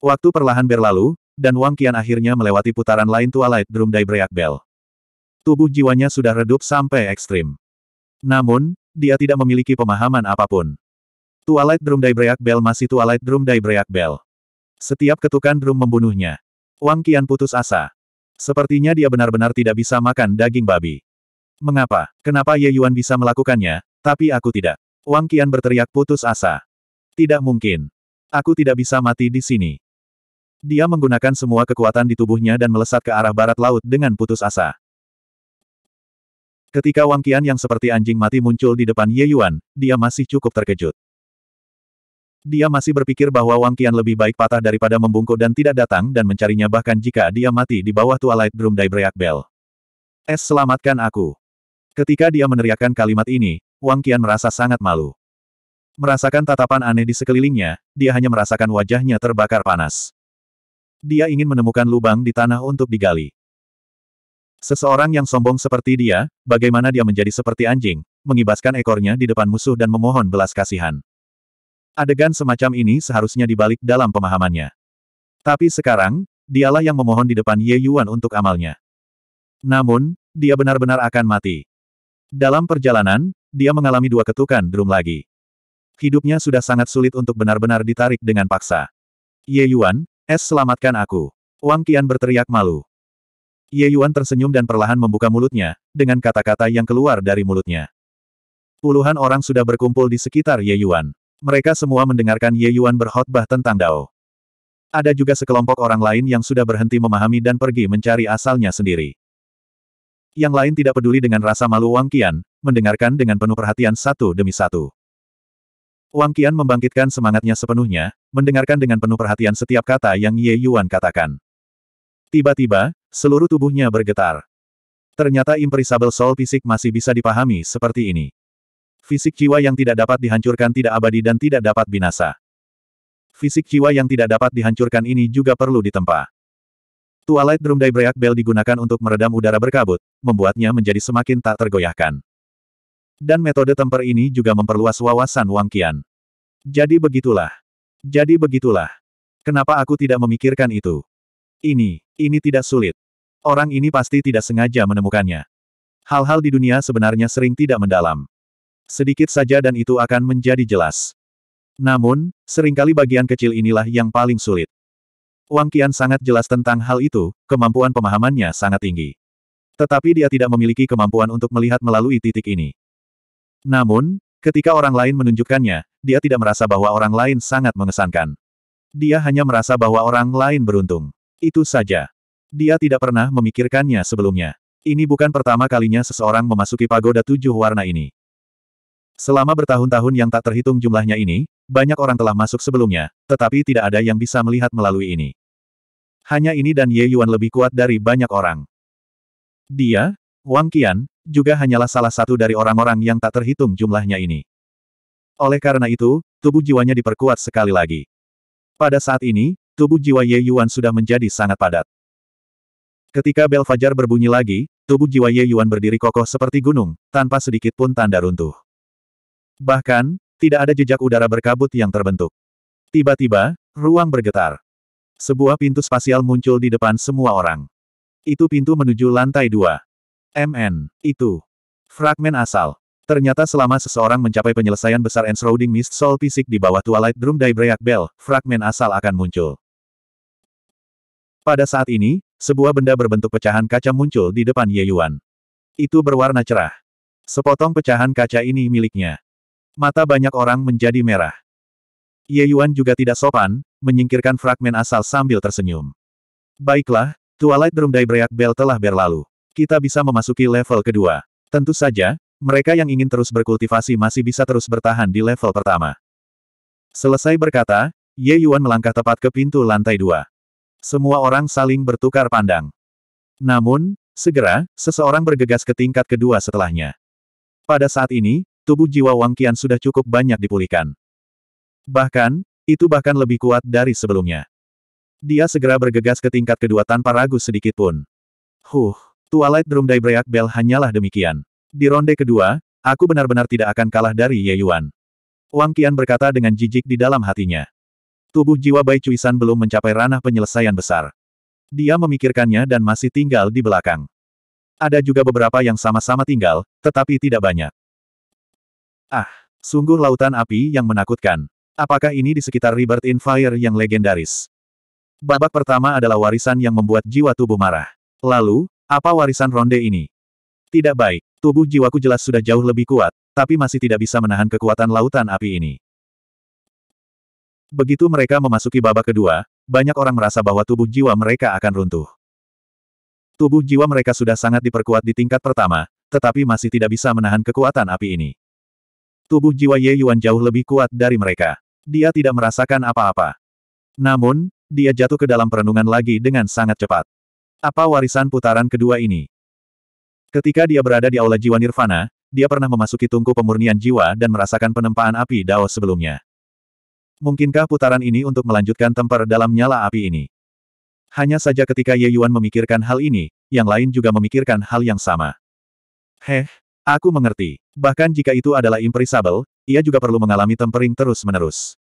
Waktu perlahan berlalu, dan Wang Qian akhirnya melewati putaran lain Twilight Drum Daybreak Bell. Tubuh jiwanya sudah redup sampai ekstrim. Namun, dia tidak memiliki pemahaman apapun. Twilight Drum Daybreak Bell masih Twilight Drum Daybreak Bell. Setiap ketukan drum membunuhnya. Wang Qian putus asa. Sepertinya dia benar-benar tidak bisa makan daging babi. Mengapa? Kenapa Ye Yuan bisa melakukannya, tapi aku tidak? Wang Qian berteriak putus asa. Tidak mungkin. Aku tidak bisa mati di sini. Dia menggunakan semua kekuatan di tubuhnya dan melesat ke arah barat laut dengan putus asa. Ketika Wang Qian yang seperti anjing mati muncul di depan Ye Yuan, dia masih cukup terkejut. Dia masih berpikir bahwa Wang Qian lebih baik patah daripada membungkuk dan tidak datang dan mencarinya bahkan jika dia mati di bawah Twilight Drum Daybreak Bell. Es selamatkan aku. Ketika dia meneriakkan kalimat ini, Wang Qian merasa sangat malu. Merasakan tatapan aneh di sekelilingnya, dia hanya merasakan wajahnya terbakar panas. Dia ingin menemukan lubang di tanah untuk digali. Seseorang yang sombong seperti dia, bagaimana dia menjadi seperti anjing, mengibaskan ekornya di depan musuh dan memohon belas kasihan. Adegan semacam ini seharusnya dibalik dalam pemahamannya. Tapi sekarang, dialah yang memohon di depan Ye Yuan untuk amalnya. Namun, dia benar-benar akan mati. Dalam perjalanan, dia mengalami dua ketukan drum lagi. Hidupnya sudah sangat sulit untuk benar-benar ditarik dengan paksa. Ye Yuan, es selamatkan aku. Wang Qian berteriak malu. Ye Yuan tersenyum dan perlahan membuka mulutnya, dengan kata-kata yang keluar dari mulutnya. Puluhan orang sudah berkumpul di sekitar Ye Yuan. Mereka semua mendengarkan Ye Yuan berkhotbah tentang Dao. Ada juga sekelompok orang lain yang sudah berhenti memahami dan pergi mencari asalnya sendiri. Yang lain tidak peduli dengan rasa malu Wang Qian, mendengarkan dengan penuh perhatian satu demi satu. Wang Qian membangkitkan semangatnya sepenuhnya, mendengarkan dengan penuh perhatian setiap kata yang Ye Yuan katakan. Tiba-tiba, seluruh tubuhnya bergetar. Ternyata imperishable soul fisik masih bisa dipahami seperti ini. Fisik jiwa yang tidak dapat dihancurkan tidak abadi dan tidak dapat binasa. Fisik jiwa yang tidak dapat dihancurkan ini juga perlu ditempa. Twilight drum daybreak Bell digunakan untuk meredam udara berkabut, membuatnya menjadi semakin tak tergoyahkan. Dan metode temper ini juga memperluas wawasan Wang Qian. Jadi begitulah. Jadi begitulah. Kenapa aku tidak memikirkan itu? Ini, ini tidak sulit. Orang ini pasti tidak sengaja menemukannya. Hal-hal di dunia sebenarnya sering tidak mendalam. Sedikit saja dan itu akan menjadi jelas. Namun, seringkali bagian kecil inilah yang paling sulit. Wang Qian sangat jelas tentang hal itu, kemampuan pemahamannya sangat tinggi. Tetapi dia tidak memiliki kemampuan untuk melihat melalui titik ini. Namun, ketika orang lain menunjukkannya, dia tidak merasa bahwa orang lain sangat mengesankan. Dia hanya merasa bahwa orang lain beruntung. Itu saja. Dia tidak pernah memikirkannya sebelumnya. Ini bukan pertama kalinya seseorang memasuki pagoda tujuh warna ini. Selama bertahun-tahun yang tak terhitung jumlahnya ini, banyak orang telah masuk sebelumnya, tetapi tidak ada yang bisa melihat melalui ini. Hanya ini dan Ye Yuan lebih kuat dari banyak orang. Dia, Wang Qian, juga hanyalah salah satu dari orang-orang yang tak terhitung jumlahnya ini. Oleh karena itu, tubuh jiwanya diperkuat sekali lagi. Pada saat ini, tubuh jiwa Ye Yuan sudah menjadi sangat padat. Ketika bel fajar berbunyi lagi, tubuh jiwa Ye Yuan berdiri kokoh seperti gunung, tanpa sedikit pun tanda runtuh. Bahkan, tidak ada jejak udara berkabut yang terbentuk. Tiba-tiba, ruang bergetar. Sebuah pintu spasial muncul di depan semua orang. Itu pintu menuju lantai dua. MN, itu. Fragmen asal. Ternyata selama seseorang mencapai penyelesaian besar Enshrouding Mist Soul Fisik di bawah Twilight Drum Daybreak Bell, fragmen asal akan muncul. Pada saat ini, sebuah benda berbentuk pecahan kaca muncul di depan Ye Yuan. Itu berwarna cerah. Sepotong pecahan kaca ini miliknya. Mata banyak orang menjadi merah. Ye Yuan juga tidak sopan, menyingkirkan fragmen asal sambil tersenyum. Baiklah, Twilight Drum Daybreak Bell telah berlalu. Kita bisa memasuki level kedua. Tentu saja, mereka yang ingin terus berkultivasi masih bisa terus bertahan di level pertama. Selesai berkata, Ye Yuan melangkah tepat ke pintu lantai dua. Semua orang saling bertukar pandang. Namun, segera, seseorang bergegas ke tingkat kedua setelahnya. Pada saat ini, tubuh jiwa Wang Qian sudah cukup banyak dipulihkan. Bahkan, itu bahkan lebih kuat dari sebelumnya. Dia segera bergegas ke tingkat kedua tanpa ragu sedikit pun. Huh, Twilight Drum Daybreak Bell hanyalah demikian. Di ronde kedua, aku benar-benar tidak akan kalah dari Ye Yuan. Wang Qian berkata dengan jijik di dalam hatinya. Tubuh jiwa Bai Cuisan belum mencapai ranah penyelesaian besar. Dia memikirkannya dan masih tinggal di belakang. Ada juga beberapa yang sama-sama tinggal, tetapi tidak banyak. Ah, sungguh lautan api yang menakutkan. Apakah ini di sekitar Rebirth in Fire yang legendaris? Babak pertama adalah warisan yang membuat jiwa tubuh marah. Lalu, apa warisan ronde ini? Tidak baik, tubuh jiwaku jelas sudah jauh lebih kuat, tapi masih tidak bisa menahan kekuatan lautan api ini. Begitu mereka memasuki babak kedua, banyak orang merasa bahwa tubuh jiwa mereka akan runtuh. Tubuh jiwa mereka sudah sangat diperkuat di tingkat pertama, tetapi masih tidak bisa menahan kekuatan api ini. Tubuh jiwa Ye Yuan jauh lebih kuat dari mereka. Dia tidak merasakan apa-apa. Namun, dia jatuh ke dalam perenungan lagi dengan sangat cepat. Apa warisan putaran kedua ini? Ketika dia berada di Aula Jiwa Nirvana, dia pernah memasuki tungku pemurnian jiwa dan merasakan penempaan api Dao sebelumnya. Mungkinkah putaran ini untuk melanjutkan temper dalam nyala api ini? Hanya saja ketika Ye Yuan memikirkan hal ini, yang lain juga memikirkan hal yang sama. Heh, Aku mengerti. Bahkan jika itu adalah imperisable, ia juga perlu mengalami tempering terus-menerus.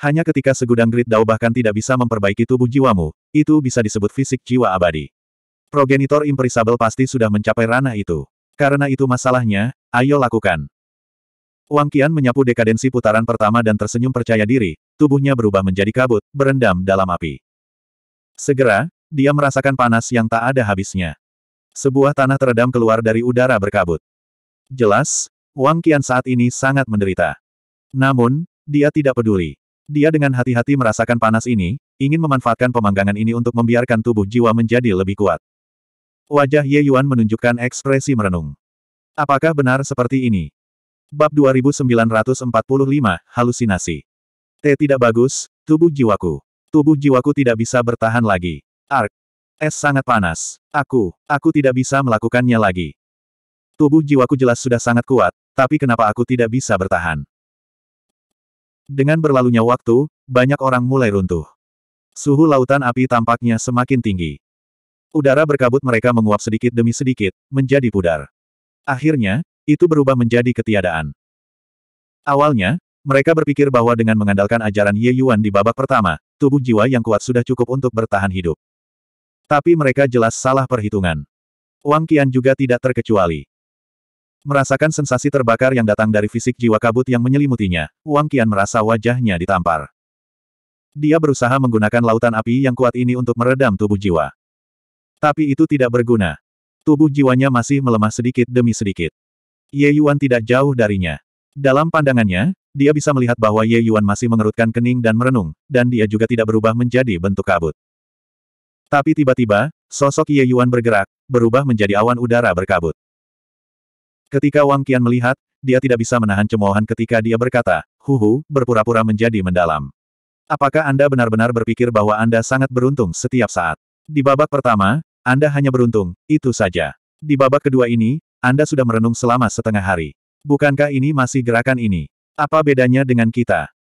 Hanya ketika segudang grit dao bahkan tidak bisa memperbaiki tubuh jiwamu, itu bisa disebut fisik jiwa abadi. Progenitor imperisable pasti sudah mencapai ranah itu. Karena itu masalahnya, ayo lakukan. Wang Qian menyapu dekadensi putaran pertama dan tersenyum percaya diri, tubuhnya berubah menjadi kabut, berendam dalam api. Segera, dia merasakan panas yang tak ada habisnya. Sebuah tanah teredam keluar dari udara berkabut. Jelas, Wang Qian saat ini sangat menderita. Namun, dia tidak peduli. Dia dengan hati-hati merasakan panas ini, ingin memanfaatkan pemanggangan ini untuk membiarkan tubuh jiwa menjadi lebih kuat. Wajah Ye Yuan menunjukkan ekspresi merenung. Apakah benar seperti ini? Bab 2945, Halusinasi. T tidak bagus, tubuh jiwaku. Tubuh jiwaku tidak bisa bertahan lagi. Ark. Es sangat panas. Aku, aku tidak bisa melakukannya lagi. Tubuh jiwaku jelas sudah sangat kuat, tapi kenapa aku tidak bisa bertahan? Dengan berlalunya waktu, banyak orang mulai runtuh. Suhu lautan api tampaknya semakin tinggi. Udara berkabut mereka menguap sedikit demi sedikit, menjadi pudar. Akhirnya, itu berubah menjadi ketiadaan. Awalnya, mereka berpikir bahwa dengan mengandalkan ajaran Ye Yuan di babak pertama, tubuh jiwa yang kuat sudah cukup untuk bertahan hidup. Tapi mereka jelas salah perhitungan. Wang Qian juga tidak terkecuali. Merasakan sensasi terbakar yang datang dari fisik jiwa kabut yang menyelimutinya, Wang Qian merasa wajahnya ditampar. Dia berusaha menggunakan lautan api yang kuat ini untuk meredam tubuh jiwa. Tapi itu tidak berguna. Tubuh jiwanya masih melemah sedikit demi sedikit. Ye Yuan tidak jauh darinya. Dalam pandangannya, dia bisa melihat bahwa Ye Yuan masih mengerutkan kening dan merenung, dan dia juga tidak berubah menjadi bentuk kabut. Tapi tiba-tiba, sosok Ye Yuan bergerak, berubah menjadi awan udara berkabut. Ketika Wang Qian melihat, dia tidak bisa menahan cemoohan ketika dia berkata, huhu, berpura-pura menjadi mendalam. Apakah Anda benar-benar berpikir bahwa Anda sangat beruntung setiap saat? Di babak pertama, Anda hanya beruntung, itu saja. Di babak kedua ini, Anda sudah merenung selama setengah hari. Bukankah ini masih gerakan ini? Apa bedanya dengan kita?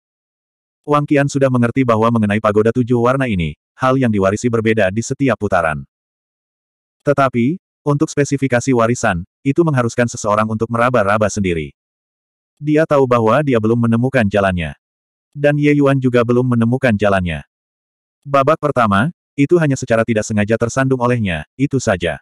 Wang Qian sudah mengerti bahwa mengenai pagoda tujuh warna ini, hal yang diwarisi berbeda di setiap putaran. Tetapi, untuk spesifikasi warisan, itu mengharuskan seseorang untuk meraba-raba sendiri. Dia tahu bahwa dia belum menemukan jalannya. Dan Ye Yuan juga belum menemukan jalannya. Babak pertama, itu hanya secara tidak sengaja tersandung olehnya, itu saja.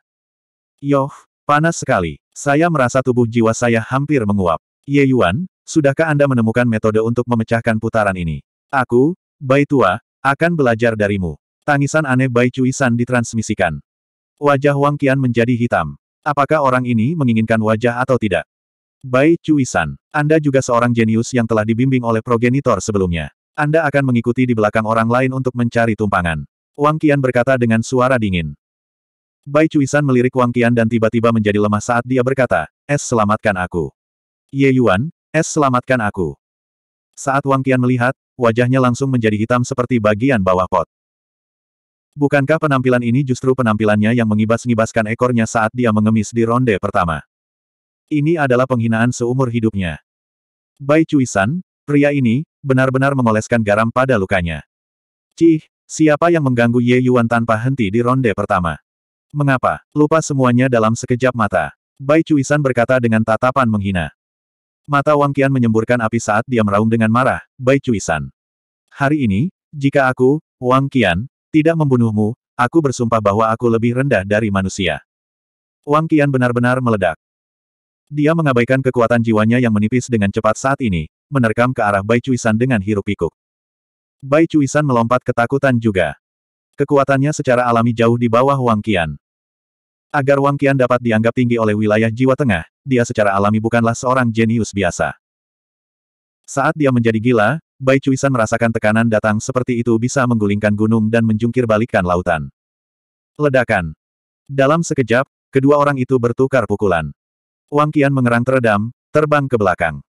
Yoh, panas sekali. Saya merasa tubuh jiwa saya hampir menguap. Ye Yuan, sudahkah Anda menemukan metode untuk memecahkan putaran ini? Aku, Bai Tua, akan belajar darimu. Tangisan aneh Bai Cui San ditransmisikan. Wajah Wang Qian menjadi hitam. Apakah orang ini menginginkan wajah atau tidak? Bai Cuisan, Anda juga seorang jenius yang telah dibimbing oleh progenitor sebelumnya. Anda akan mengikuti di belakang orang lain untuk mencari tumpangan. Wang Qian berkata dengan suara dingin. Bai Cuisan melirik Wang Qian dan tiba-tiba menjadi lemah saat dia berkata, Es selamatkan aku. Ye Yuan, es selamatkan aku. Saat Wang Qian melihat, wajahnya langsung menjadi hitam seperti bagian bawah pot. Bukankah penampilan ini justru penampilannya yang mengibas-ngibaskan ekornya saat dia mengemis di ronde pertama? Ini adalah penghinaan seumur hidupnya. Bai Cuisan, pria ini, benar-benar mengoleskan garam pada lukanya. Cih, siapa yang mengganggu Ye Yuan tanpa henti di ronde pertama? Mengapa? Lupa semuanya dalam sekejap mata. Bai Cuisan berkata dengan tatapan menghina. Mata Wang Qian menyemburkan api saat dia meraung dengan marah, Bai Cuisan. Hari ini, jika aku, Wang Qian, tidak membunuhmu, aku bersumpah bahwa aku lebih rendah dari manusia. Wang Qian benar-benar meledak. Dia mengabaikan kekuatan jiwanya yang menipis dengan cepat saat ini, menerkam ke arah Bai Cuisan dengan hirup pikuk Bai Cuisan melompat ketakutan juga. Kekuatannya secara alami jauh di bawah Wang Qian. Agar Wang Qian dapat dianggap tinggi oleh wilayah jiwa tengah, dia secara alami bukanlah seorang jenius biasa. Saat dia menjadi gila, Bai Cuisan merasakan tekanan datang seperti itu bisa menggulingkan gunung dan menjungkir balikkan lautan. Ledakan. Dalam sekejap, kedua orang itu bertukar pukulan. Wang Qian mengerang teredam, terbang ke belakang.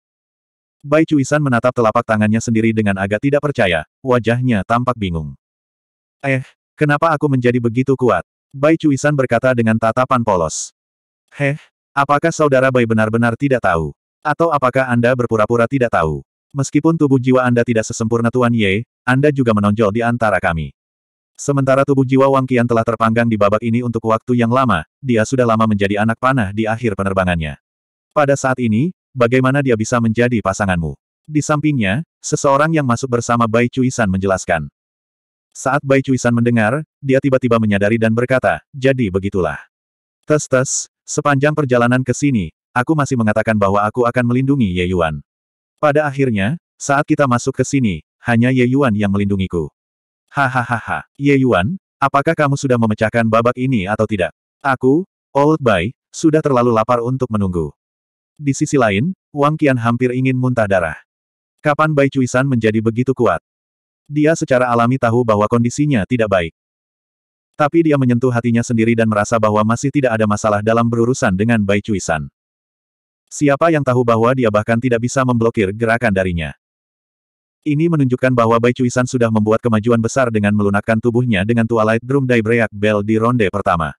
Bai Cuisan menatap telapak tangannya sendiri dengan agak tidak percaya, wajahnya tampak bingung. Eh, kenapa aku menjadi begitu kuat? Bai Cuisan berkata dengan tatapan polos. Heh, apakah saudara Bai benar-benar tidak tahu? Atau apakah Anda berpura-pura tidak tahu? Meskipun tubuh jiwa Anda tidak sesempurna Tuan Ye, Anda juga menonjol di antara kami. Sementara tubuh jiwa Wang Qian telah terpanggang di babak ini untuk waktu yang lama, dia sudah lama menjadi anak panah di akhir penerbangannya. Pada saat ini, bagaimana dia bisa menjadi pasanganmu? Di sampingnya, seseorang yang masuk bersama Bai Cuisan menjelaskan. Saat Bai Cuisan mendengar, dia tiba-tiba menyadari dan berkata, jadi begitulah. Tes-tes, sepanjang perjalanan ke sini, aku masih mengatakan bahwa aku akan melindungi Ye Yuan. Pada akhirnya, saat kita masuk ke sini, hanya Ye Yuan yang melindungiku. Hahaha, Ye Yuan, apakah kamu sudah memecahkan babak ini atau tidak? Aku, Old Bai, sudah terlalu lapar untuk menunggu. Di sisi lain, Wang Qian hampir ingin muntah darah. Kapan Bai Cuisan menjadi begitu kuat? Dia secara alami tahu bahwa kondisinya tidak baik. Tapi dia menyentuh hatinya sendiri dan merasa bahwa masih tidak ada masalah dalam berurusan dengan Bai Cuisan. Siapa yang tahu bahwa dia bahkan tidak bisa memblokir gerakan darinya. Ini menunjukkan bahwa Bai Cuisan sudah membuat kemajuan besar dengan melunakkan tubuhnya dengan Twilight Drum daybreak Bell di ronde pertama.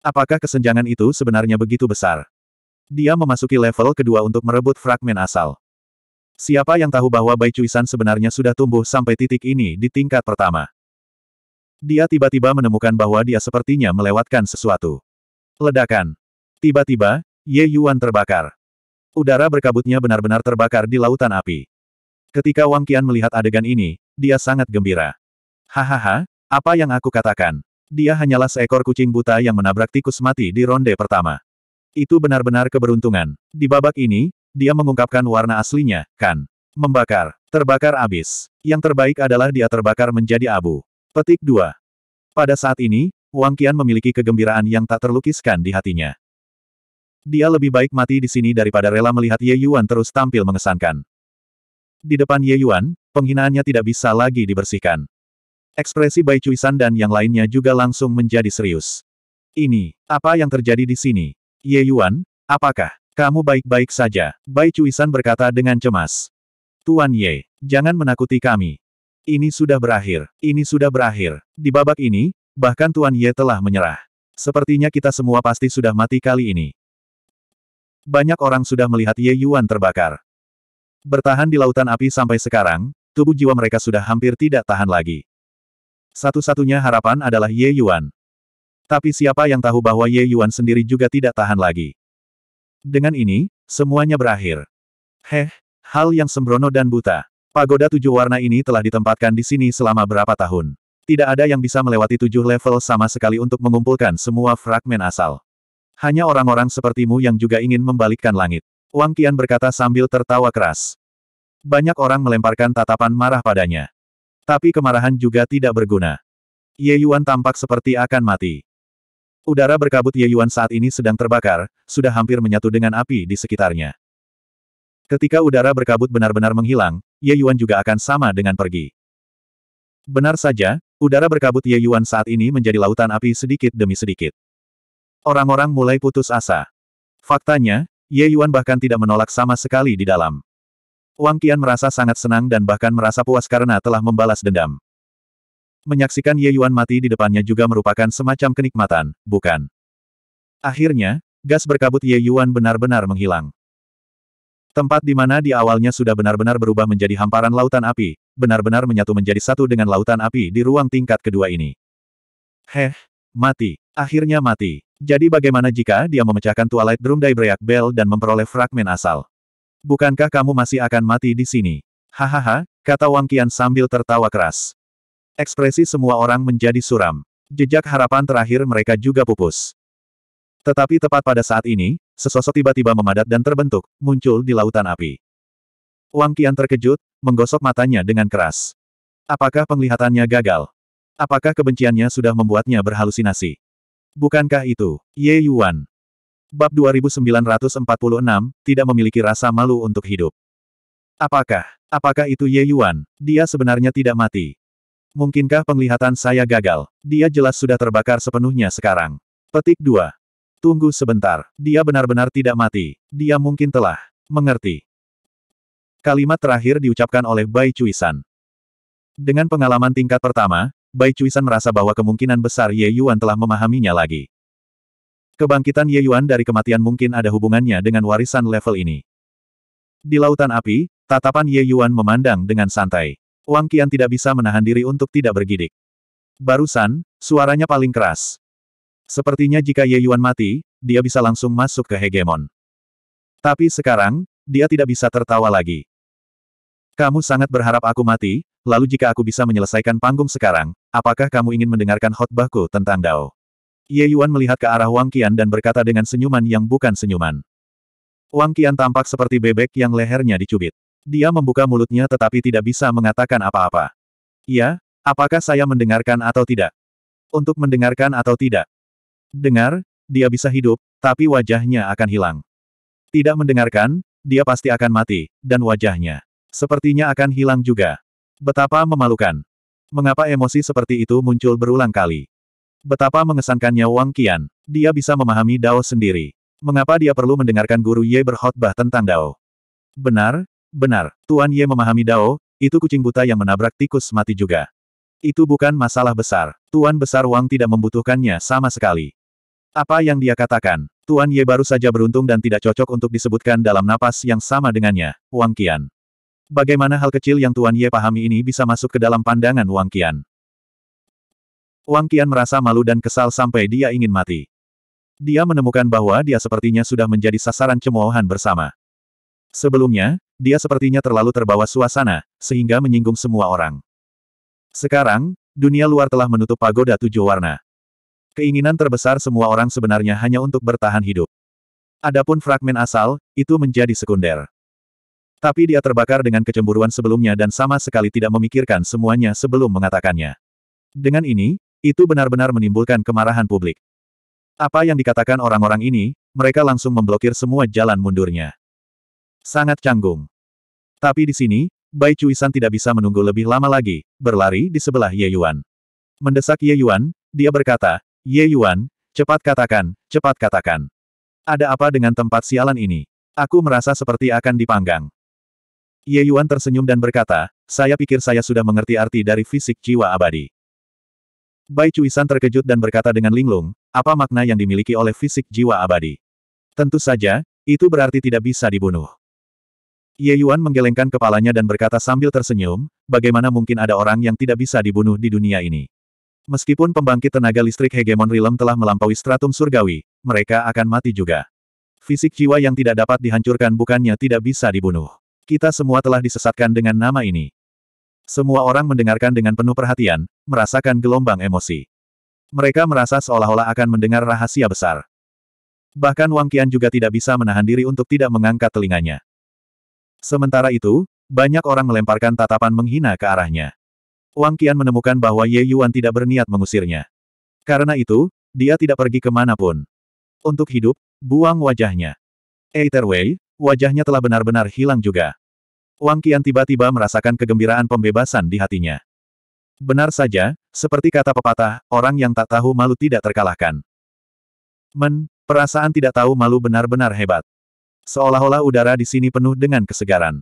Apakah kesenjangan itu sebenarnya begitu besar? Dia memasuki level kedua untuk merebut fragmen asal. Siapa yang tahu bahwa Bai Cuisan sebenarnya sudah tumbuh sampai titik ini di tingkat pertama? Dia tiba-tiba menemukan bahwa dia sepertinya melewatkan sesuatu. Ledakan. Tiba-tiba, Ye Yuan terbakar. Udara berkabutnya benar-benar terbakar di lautan api. Ketika Wang Qian melihat adegan ini, dia sangat gembira. Hahaha, apa yang aku katakan? Dia hanyalah seekor kucing buta yang menabrak tikus mati di ronde pertama. Itu benar-benar keberuntungan. Di babak ini, dia mengungkapkan warna aslinya, kan? Membakar. Terbakar abis. Yang terbaik adalah dia terbakar menjadi abu. Petik 2. Pada saat ini, Wang Qian memiliki kegembiraan yang tak terlukiskan di hatinya. Dia lebih baik mati di sini daripada rela melihat Ye Yuan terus tampil mengesankan. Di depan Ye Yuan, penghinaannya tidak bisa lagi dibersihkan. Ekspresi Bai Cui San dan yang lainnya juga langsung menjadi serius. Ini, apa yang terjadi di sini? Ye Yuan, apakah kamu baik-baik saja? Bai Cui San berkata dengan cemas. Tuan Ye, jangan menakuti kami. Ini sudah berakhir, ini sudah berakhir. Di babak ini, bahkan Tuan Ye telah menyerah. Sepertinya kita semua pasti sudah mati kali ini. Banyak orang sudah melihat Ye Yuan terbakar. Bertahan di lautan api sampai sekarang, tubuh jiwa mereka sudah hampir tidak tahan lagi. Satu-satunya harapan adalah Ye Yuan. Tapi siapa yang tahu bahwa Ye Yuan sendiri juga tidak tahan lagi. Dengan ini, semuanya berakhir. Heh, hal yang sembrono dan buta. Pagoda tujuh warna ini telah ditempatkan di sini selama berapa tahun. Tidak ada yang bisa melewati tujuh level sama sekali untuk mengumpulkan semua fragmen asal. Hanya orang-orang sepertimu yang juga ingin membalikkan langit. Wang Qian berkata sambil tertawa keras. Banyak orang melemparkan tatapan marah padanya. Tapi kemarahan juga tidak berguna. Ye Yuan tampak seperti akan mati. Udara berkabut Ye Yuan saat ini sedang terbakar, sudah hampir menyatu dengan api di sekitarnya. Ketika udara berkabut benar-benar menghilang, Ye Yuan juga akan sama dengan pergi. Benar saja, udara berkabut Ye Yuan saat ini menjadi lautan api sedikit demi sedikit. Orang-orang mulai putus asa. Faktanya, Ye Yuan bahkan tidak menolak sama sekali di dalam. Wang Qian merasa sangat senang dan bahkan merasa puas karena telah membalas dendam. Menyaksikan Ye Yuan mati di depannya juga merupakan semacam kenikmatan, bukan? Akhirnya, gas berkabut Ye Yuan benar-benar menghilang. Tempat di mana di awalnya sudah benar-benar berubah menjadi hamparan lautan api, benar-benar menyatu menjadi satu dengan lautan api di ruang tingkat kedua ini. Heh, mati, akhirnya mati. Jadi bagaimana jika dia memecahkan Twilight Drum Daybreak Bell dan memperoleh fragmen asal? Bukankah kamu masih akan mati di sini? Hahaha, kata Wang Qian sambil tertawa keras. Ekspresi semua orang menjadi suram. Jejak harapan terakhir mereka juga pupus. Tetapi tepat pada saat ini, sesosok tiba-tiba memadat dan terbentuk, muncul di lautan api. Wang Qian terkejut, menggosok matanya dengan keras. Apakah penglihatannya gagal? Apakah kebenciannya sudah membuatnya berhalusinasi? Bukankah itu, Ye Yuan? Bab 2946, tidak memiliki rasa malu untuk hidup. Apakah, apakah itu Ye Yuan? Dia sebenarnya tidak mati. Mungkinkah penglihatan saya gagal? Dia jelas sudah terbakar sepenuhnya sekarang. Petik 2. Tunggu sebentar, dia benar-benar tidak mati. Dia mungkin telah mengerti. Kalimat terakhir diucapkan oleh Bai Cuisan. Dengan pengalaman tingkat pertama, Bai Cuisan merasa bahwa kemungkinan besar Ye Yuan telah memahaminya lagi. Kebangkitan Ye Yuan dari kematian mungkin ada hubungannya dengan warisan level ini. Di lautan api, tatapan Ye Yuan memandang dengan santai. Wang Qian tidak bisa menahan diri untuk tidak bergidik. Barusan, suaranya paling keras. Sepertinya jika Ye Yuan mati, dia bisa langsung masuk ke hegemon. Tapi sekarang, dia tidak bisa tertawa lagi. Kamu sangat berharap aku mati, lalu jika aku bisa menyelesaikan panggung sekarang, apakah kamu ingin mendengarkan khotbahku tentang Dao? Ye Yuan melihat ke arah Wang Qian dan berkata dengan senyuman yang bukan senyuman. Wang Qian tampak seperti bebek yang lehernya dicubit. Dia membuka mulutnya tetapi tidak bisa mengatakan apa-apa. Ya, apakah saya mendengarkan atau tidak? Untuk mendengarkan atau tidak? Dengar, dia bisa hidup, tapi wajahnya akan hilang. Tidak mendengarkan, dia pasti akan mati, dan wajahnya. Sepertinya akan hilang juga. Betapa memalukan. Mengapa emosi seperti itu muncul berulang kali? Betapa mengesankannya Wang Qian. Dia bisa memahami Dao sendiri. Mengapa dia perlu mendengarkan guru Ye berkhotbah tentang Dao? Benar, benar. Tuan Ye memahami Dao, itu kucing buta yang menabrak tikus mati juga. Itu bukan masalah besar. Tuan Besar Wang tidak membutuhkannya sama sekali. Apa yang dia katakan? Tuan Ye baru saja beruntung dan tidak cocok untuk disebutkan dalam napas yang sama dengannya, Wang Qian. Bagaimana hal kecil yang Tuan Ye pahami ini bisa masuk ke dalam pandangan Wang Qian? Wang Qian merasa malu dan kesal sampai dia ingin mati. Dia menemukan bahwa dia sepertinya sudah menjadi sasaran cemoohan bersama. Sebelumnya, dia sepertinya terlalu terbawa suasana, sehingga menyinggung semua orang. Sekarang, dunia luar telah menutup pagoda tujuh warna. Keinginan terbesar semua orang sebenarnya hanya untuk bertahan hidup. Adapun fragmen asal, itu menjadi sekunder. Tapi dia terbakar dengan kecemburuan sebelumnya dan sama sekali tidak memikirkan semuanya sebelum mengatakannya. Dengan ini, itu benar-benar menimbulkan kemarahan publik. Apa yang dikatakan orang-orang ini, mereka langsung memblokir semua jalan mundurnya. Sangat canggung. Tapi di sini, Bai Cuisan tidak bisa menunggu lebih lama lagi, berlari di sebelah Ye Yuan. Mendesak Ye Yuan, dia berkata, Ye Yuan, cepat katakan, cepat katakan. Ada apa dengan tempat sialan ini? Aku merasa seperti akan dipanggang. Ye Yuan tersenyum dan berkata, saya pikir saya sudah mengerti arti dari fisik jiwa abadi. Bai Cuisan terkejut dan berkata dengan linglung, apa makna yang dimiliki oleh fisik jiwa abadi? Tentu saja, itu berarti tidak bisa dibunuh. Ye Yuan menggelengkan kepalanya dan berkata sambil tersenyum, bagaimana mungkin ada orang yang tidak bisa dibunuh di dunia ini? Meskipun pembangkit tenaga listrik hegemon Rilem telah melampaui stratum surgawi, mereka akan mati juga. Fisik jiwa yang tidak dapat dihancurkan bukannya tidak bisa dibunuh. Kita semua telah disesatkan dengan nama ini. Semua orang mendengarkan dengan penuh perhatian, merasakan gelombang emosi. Mereka merasa seolah-olah akan mendengar rahasia besar. Bahkan Wang Qian juga tidak bisa menahan diri untuk tidak mengangkat telinganya. Sementara itu, banyak orang melemparkan tatapan menghina ke arahnya. Wang Qian menemukan bahwa Ye Yuan tidak berniat mengusirnya. Karena itu, dia tidak pergi kemanapun. Untuk hidup, buang wajahnya. Eiter Wei, wajahnya telah benar-benar hilang juga. Wang Qian tiba-tiba merasakan kegembiraan pembebasan di hatinya. Benar saja, seperti kata pepatah, orang yang tak tahu malu tidak terkalahkan. Men, perasaan tidak tahu malu benar-benar hebat. Seolah-olah udara di sini penuh dengan kesegaran.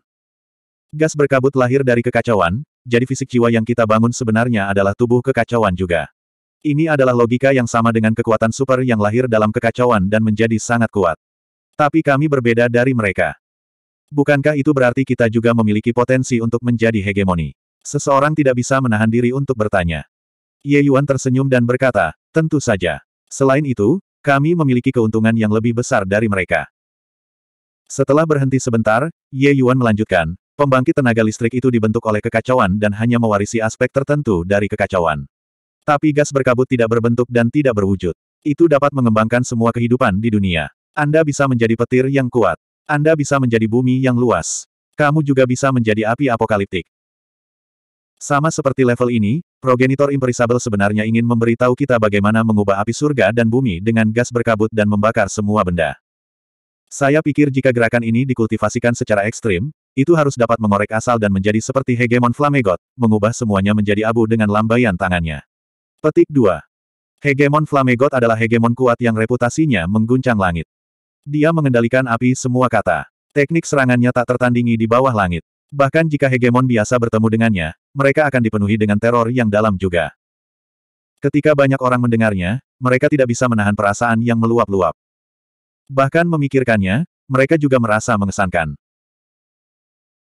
Gas berkabut lahir dari kekacauan, jadi fisik jiwa yang kita bangun sebenarnya adalah tubuh kekacauan juga. Ini adalah logika yang sama dengan kekuatan super yang lahir dalam kekacauan dan menjadi sangat kuat. Tapi kami berbeda dari mereka. Bukankah itu berarti kita juga memiliki potensi untuk menjadi hegemoni? Seseorang tidak bisa menahan diri untuk bertanya. Ye Yuan tersenyum dan berkata, tentu saja. Selain itu, kami memiliki keuntungan yang lebih besar dari mereka. Setelah berhenti sebentar, Ye Yuan melanjutkan, pembangkit tenaga listrik itu dibentuk oleh kekacauan dan hanya mewarisi aspek tertentu dari kekacauan. Tapi gas berkabut tidak berbentuk dan tidak berwujud. Itu dapat mengembangkan semua kehidupan di dunia. Anda bisa menjadi petir yang kuat. Anda bisa menjadi bumi yang luas. Kamu juga bisa menjadi api apokaliptik. Sama seperti level ini, Progenitor Imperisable sebenarnya ingin memberitahu kita bagaimana mengubah api surga dan bumi dengan gas berkabut dan membakar semua benda. Saya pikir jika gerakan ini dikultivasikan secara ekstrim, itu harus dapat mengorek asal dan menjadi seperti hegemon Flamegot, mengubah semuanya menjadi abu dengan lambaian tangannya. Petik 2. Hegemon Flamegot adalah hegemon kuat yang reputasinya mengguncang langit. Dia mengendalikan api semua kata. Teknik serangannya tak tertandingi di bawah langit. Bahkan jika hegemon biasa bertemu dengannya, mereka akan dipenuhi dengan teror yang dalam juga. Ketika banyak orang mendengarnya, mereka tidak bisa menahan perasaan yang meluap-luap. Bahkan memikirkannya, mereka juga merasa mengesankan.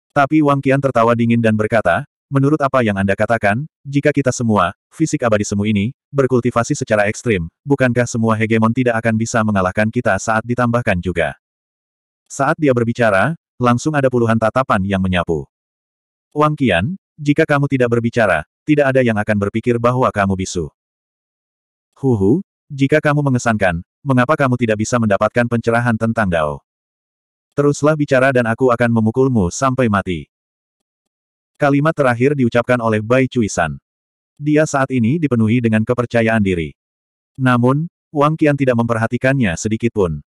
Tapi Wang Qian tertawa dingin dan berkata, Menurut apa yang Anda katakan, jika kita semua, fisik abadi semu ini, berkultivasi secara ekstrim, bukankah semua hegemon tidak akan bisa mengalahkan kita saat ditambahkan juga? Saat dia berbicara, langsung ada puluhan tatapan yang menyapu. Wang Qian, jika kamu tidak berbicara, tidak ada yang akan berpikir bahwa kamu bisu. Huhu, jika kamu mengesankan, mengapa kamu tidak bisa mendapatkan pencerahan tentang Dao? Teruslah bicara dan aku akan memukulmu sampai mati. Kalimat terakhir diucapkan oleh Bai Cuisan. Dia saat ini dipenuhi dengan kepercayaan diri. Namun, Wang Qian tidak memperhatikannya sedikit pun.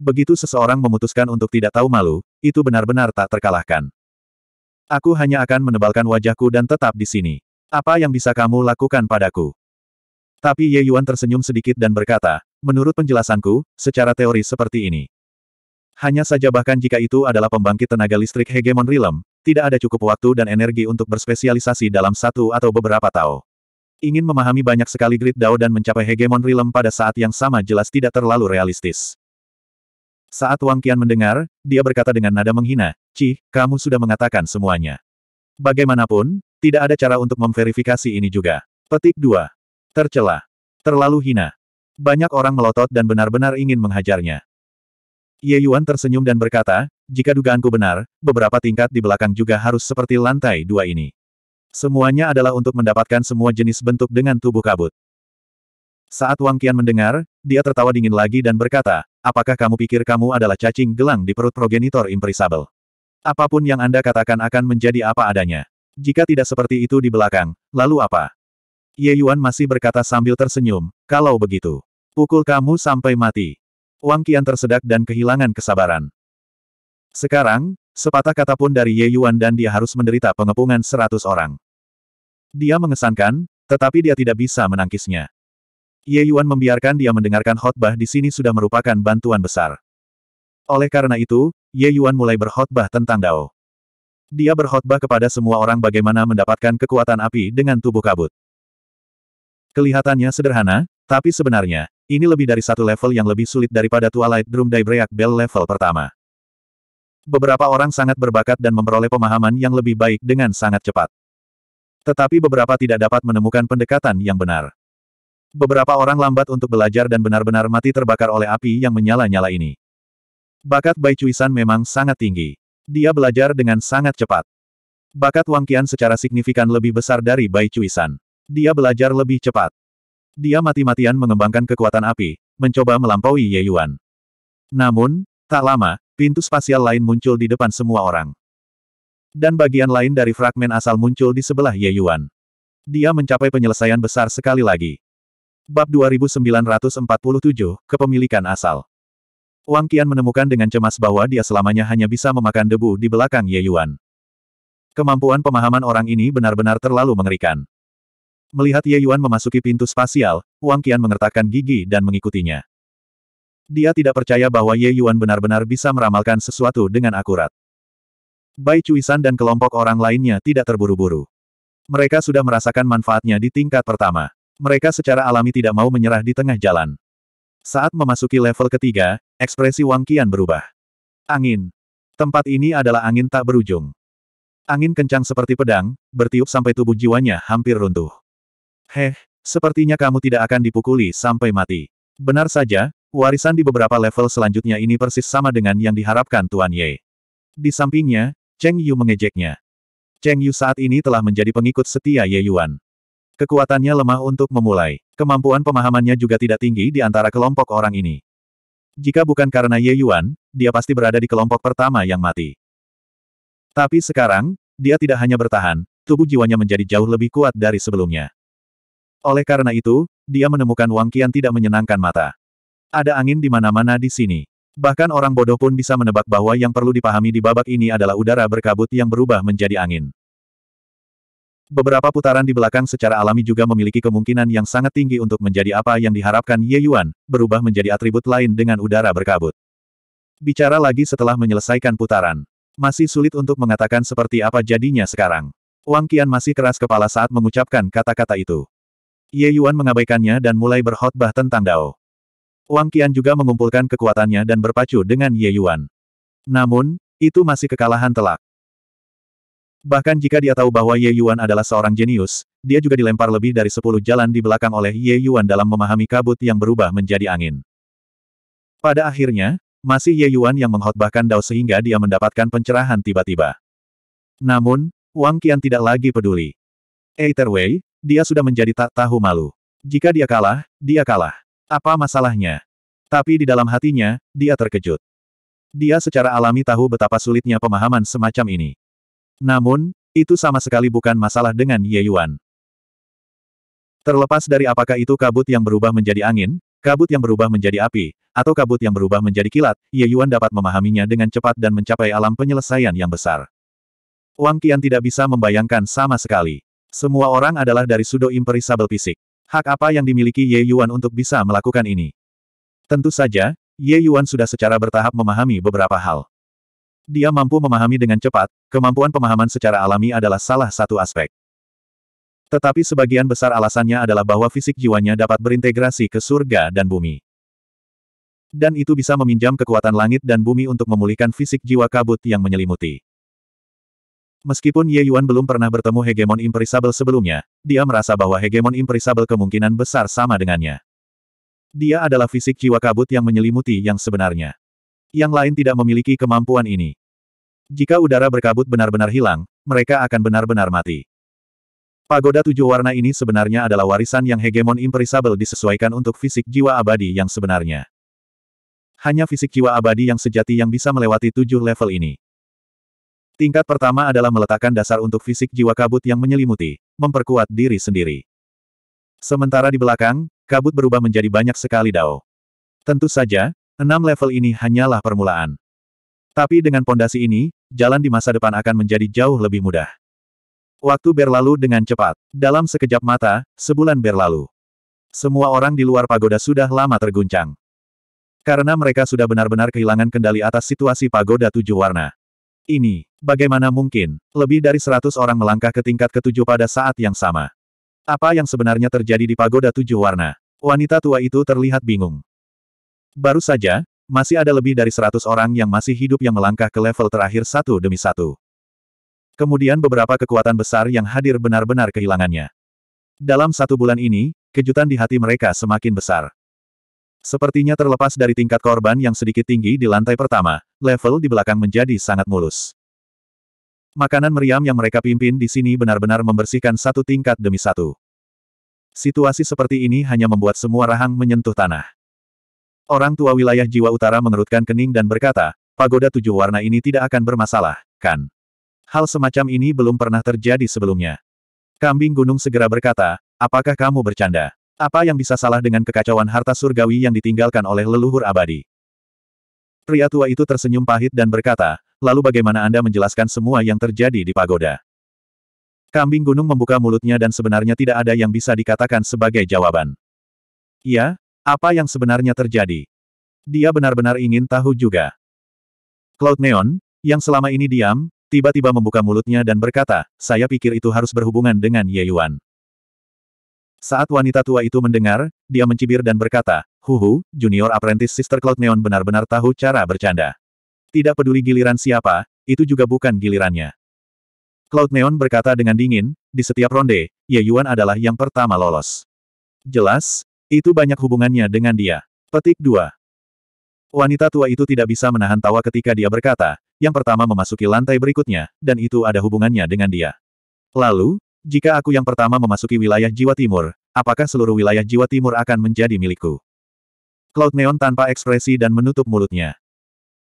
Begitu seseorang memutuskan untuk tidak tahu malu, itu benar-benar tak terkalahkan. Aku hanya akan menebalkan wajahku dan tetap di sini. Apa yang bisa kamu lakukan padaku? Tapi Ye Yuan tersenyum sedikit dan berkata, menurut penjelasanku, secara teori seperti ini. Hanya saja bahkan jika itu adalah pembangkit tenaga listrik hegemon rilem, tidak ada cukup waktu dan energi untuk berspesialisasi dalam satu atau beberapa Tao. Ingin memahami banyak sekali grid Dao dan mencapai hegemon realm pada saat yang sama jelas tidak terlalu realistis. Saat Wang Qian mendengar, dia berkata dengan nada menghina, Cih, kamu sudah mengatakan semuanya. Bagaimanapun, tidak ada cara untuk memverifikasi ini juga. Petik 2. Tercela. Terlalu hina. Banyak orang melotot dan benar-benar ingin menghajarnya. Ye Yuan tersenyum dan berkata, jika dugaanku benar, beberapa tingkat di belakang juga harus seperti lantai dua ini. Semuanya adalah untuk mendapatkan semua jenis bentuk dengan tubuh kabut. Saat Wang Qian mendengar, dia tertawa dingin lagi dan berkata, apakah kamu pikir kamu adalah cacing gelang di perut progenitor imperisable? Apapun yang Anda katakan akan menjadi apa adanya. Jika tidak seperti itu di belakang, lalu apa? Ye Yuan masih berkata sambil tersenyum, kalau begitu. Pukul kamu sampai mati. Wang Qian tersedak dan kehilangan kesabaran. Sekarang, sepatah kata pun dari Ye Yuan dan dia harus menderita pengepungan seratus orang. Dia mengesankan, tetapi dia tidak bisa menangkisnya. Ye Yuan membiarkan dia mendengarkan khotbah di sini sudah merupakan bantuan besar. Oleh karena itu, Ye Yuan mulai berkhotbah tentang Dao. Dia berkhotbah kepada semua orang bagaimana mendapatkan kekuatan api dengan tubuh kabut. Kelihatannya sederhana, tapi sebenarnya, ini lebih dari satu level yang lebih sulit daripada Twilight Drum Daybreak Bell level pertama. Beberapa orang sangat berbakat dan memperoleh pemahaman yang lebih baik dengan sangat cepat. Tetapi beberapa tidak dapat menemukan pendekatan yang benar. Beberapa orang lambat untuk belajar dan benar-benar mati terbakar oleh api yang menyala-nyala ini. Bakat Bai Cuisan memang sangat tinggi. Dia belajar dengan sangat cepat. Bakat Wang Qian secara signifikan lebih besar dari Bai Cuisan. Dia belajar lebih cepat. Dia mati-matian mengembangkan kekuatan api, mencoba melampaui Ye Yuan. Namun, tak lama, pintu spasial lain muncul di depan semua orang. Dan bagian lain dari fragmen asal muncul di sebelah Ye Yuan. Dia mencapai penyelesaian besar sekali lagi. Bab 2947, Kepemilikan Asal Wang Qian menemukan dengan cemas bahwa dia selamanya hanya bisa memakan debu di belakang Ye Yuan. Kemampuan pemahaman orang ini benar-benar terlalu mengerikan. Melihat Ye Yuan memasuki pintu spasial, Wang Qian mengertakkan gigi dan mengikutinya. Dia tidak percaya bahwa Ye Yuan benar-benar bisa meramalkan sesuatu dengan akurat. Bai Cuisan dan kelompok orang lainnya tidak terburu-buru. Mereka sudah merasakan manfaatnya di tingkat pertama. Mereka secara alami tidak mau menyerah di tengah jalan. Saat memasuki level ketiga, ekspresi Wang Qian berubah. Angin. Tempat ini adalah angin tak berujung. Angin kencang seperti pedang, bertiup sampai tubuh jiwanya hampir runtuh. Heh, sepertinya kamu tidak akan dipukuli sampai mati. Benar saja, warisan di beberapa level selanjutnya ini persis sama dengan yang diharapkan Tuan Ye. Di sampingnya, Cheng Yu mengejeknya. Cheng Yu saat ini telah menjadi pengikut setia Ye Yuan. Kekuatannya lemah untuk memulai. Kemampuan pemahamannya juga tidak tinggi di antara kelompok orang ini. Jika bukan karena Ye Yuan, dia pasti berada di kelompok pertama yang mati. Tapi sekarang, dia tidak hanya bertahan, tubuh jiwanya menjadi jauh lebih kuat dari sebelumnya. Oleh karena itu, dia menemukan Wang Qian tidak menyenangkan mata. Ada angin di mana-mana di sini. Bahkan orang bodoh pun bisa menebak bahwa yang perlu dipahami di babak ini adalah udara berkabut yang berubah menjadi angin. Beberapa putaran di belakang secara alami juga memiliki kemungkinan yang sangat tinggi untuk menjadi apa yang diharapkan Ye Yuan, berubah menjadi atribut lain dengan udara berkabut. Bicara lagi setelah menyelesaikan putaran. Masih sulit untuk mengatakan seperti apa jadinya sekarang. Wang Qian masih keras kepala saat mengucapkan kata-kata itu. Ye Yuan mengabaikannya dan mulai berkhotbah tentang Dao. Wang Qian juga mengumpulkan kekuatannya dan berpacu dengan Ye Yuan. Namun, itu masih kekalahan telak. Bahkan jika dia tahu bahwa Ye Yuan adalah seorang jenius, dia juga dilempar lebih dari sepuluh jalan di belakang oleh Ye Yuan dalam memahami kabut yang berubah menjadi angin. Pada akhirnya, masih Ye Yuan yang menghotbahkan Dao sehingga dia mendapatkan pencerahan tiba-tiba. Namun, Wang Qian tidak lagi peduli. Either way, dia sudah menjadi tak tahu malu. Jika dia kalah, dia kalah. Apa masalahnya? Tapi di dalam hatinya, dia terkejut. Dia secara alami tahu betapa sulitnya pemahaman semacam ini. Namun, itu sama sekali bukan masalah dengan Ye Yuan. Terlepas dari apakah itu kabut yang berubah menjadi angin, kabut yang berubah menjadi api, atau kabut yang berubah menjadi kilat, Ye Yuan dapat memahaminya dengan cepat dan mencapai alam penyelesaian yang besar. Wang Qian tidak bisa membayangkan sama sekali. Semua orang adalah dari Sudo Imperi Sabel fisik. Hak apa yang dimiliki Ye Yuan untuk bisa melakukan ini? Tentu saja, Ye Yuan sudah secara bertahap memahami beberapa hal. Dia mampu memahami dengan cepat, kemampuan pemahaman secara alami adalah salah satu aspek. Tetapi sebagian besar alasannya adalah bahwa fisik jiwanya dapat berintegrasi ke surga dan bumi. Dan itu bisa meminjam kekuatan langit dan bumi untuk memulihkan fisik jiwa kabut yang menyelimuti. Meskipun Ye Yuan belum pernah bertemu hegemon imperisabel sebelumnya, dia merasa bahwa hegemon imperisabel kemungkinan besar sama dengannya. Dia adalah fisik jiwa kabut yang menyelimuti yang sebenarnya. Yang lain tidak memiliki kemampuan ini. Jika udara berkabut benar-benar hilang, mereka akan benar-benar mati. Pagoda tujuh warna ini sebenarnya adalah warisan yang hegemon imperisabel disesuaikan untuk fisik jiwa abadi yang sebenarnya. Hanya fisik jiwa abadi yang sejati yang bisa melewati tujuh level ini. Tingkat pertama adalah meletakkan dasar untuk fisik jiwa kabut yang menyelimuti, memperkuat diri sendiri. Sementara di belakang, kabut berubah menjadi banyak sekali dao. Tentu saja, enam level ini hanyalah permulaan. Tapi dengan pondasi ini, jalan di masa depan akan menjadi jauh lebih mudah. Waktu berlalu dengan cepat. Dalam sekejap mata, sebulan berlalu. Semua orang di luar pagoda sudah lama terguncang. Karena mereka sudah benar-benar kehilangan kendali atas situasi pagoda tujuh warna. Ini, bagaimana mungkin, lebih dari seratus orang melangkah ke tingkat ketujuh pada saat yang sama. Apa yang sebenarnya terjadi di pagoda tujuh warna? Wanita tua itu terlihat bingung. Baru saja, masih ada lebih dari seratus orang yang masih hidup yang melangkah ke level terakhir satu demi satu. Kemudian beberapa kekuatan besar yang hadir benar-benar kehilangannya. Dalam satu bulan ini, kejutan di hati mereka semakin besar. Sepertinya terlepas dari tingkat korban yang sedikit tinggi di lantai pertama, level di belakang menjadi sangat mulus. Makanan meriam yang mereka pimpin di sini benar-benar membersihkan satu tingkat demi satu. Situasi seperti ini hanya membuat semua rahang menyentuh tanah. Orang tua wilayah jiwa utara mengerutkan kening dan berkata, pagoda tujuh warna ini tidak akan bermasalah, kan? Hal semacam ini belum pernah terjadi sebelumnya. Kambing gunung segera berkata, apakah kamu bercanda? Apa yang bisa salah dengan kekacauan harta surgawi yang ditinggalkan oleh leluhur abadi? Pria tua itu tersenyum pahit dan berkata, lalu bagaimana Anda menjelaskan semua yang terjadi di pagoda? Kambing gunung membuka mulutnya dan sebenarnya tidak ada yang bisa dikatakan sebagai jawaban. Ya, apa yang sebenarnya terjadi? Dia benar-benar ingin tahu juga. Cloud Neon, yang selama ini diam, tiba-tiba membuka mulutnya dan berkata, saya pikir itu harus berhubungan dengan Ye Yuan. Saat wanita tua itu mendengar, dia mencibir dan berkata, Huhu, junior apprentice Sister Cloud Neon benar-benar tahu cara bercanda. Tidak peduli giliran siapa, itu juga bukan gilirannya. Cloud Neon berkata dengan dingin, di setiap ronde, Ye Yuan adalah yang pertama lolos. Jelas, itu banyak hubungannya dengan dia. Petik 2. Wanita tua itu tidak bisa menahan tawa ketika dia berkata, yang pertama memasuki lantai berikutnya, dan itu ada hubungannya dengan dia. Lalu, jika aku yang pertama memasuki wilayah jiwa timur, apakah seluruh wilayah jiwa timur akan menjadi milikku? Cloud Neon tanpa ekspresi dan menutup mulutnya.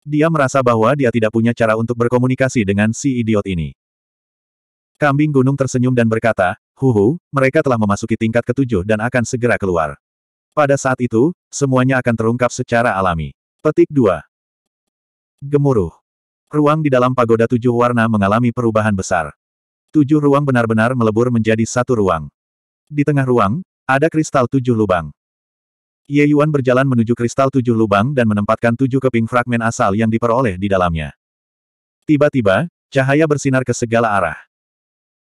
Dia merasa bahwa dia tidak punya cara untuk berkomunikasi dengan si idiot ini. Kambing gunung tersenyum dan berkata, Huhu, mereka telah memasuki tingkat ketujuh dan akan segera keluar. Pada saat itu, semuanya akan terungkap secara alami. Petik 2. Gemuruh. Ruang di dalam pagoda tujuh warna mengalami perubahan besar. Tujuh ruang benar-benar melebur menjadi satu ruang. Di tengah ruang, ada kristal tujuh lubang. Ye Yuan berjalan menuju kristal tujuh lubang dan menempatkan tujuh keping fragmen asal yang diperoleh di dalamnya. Tiba-tiba, cahaya bersinar ke segala arah.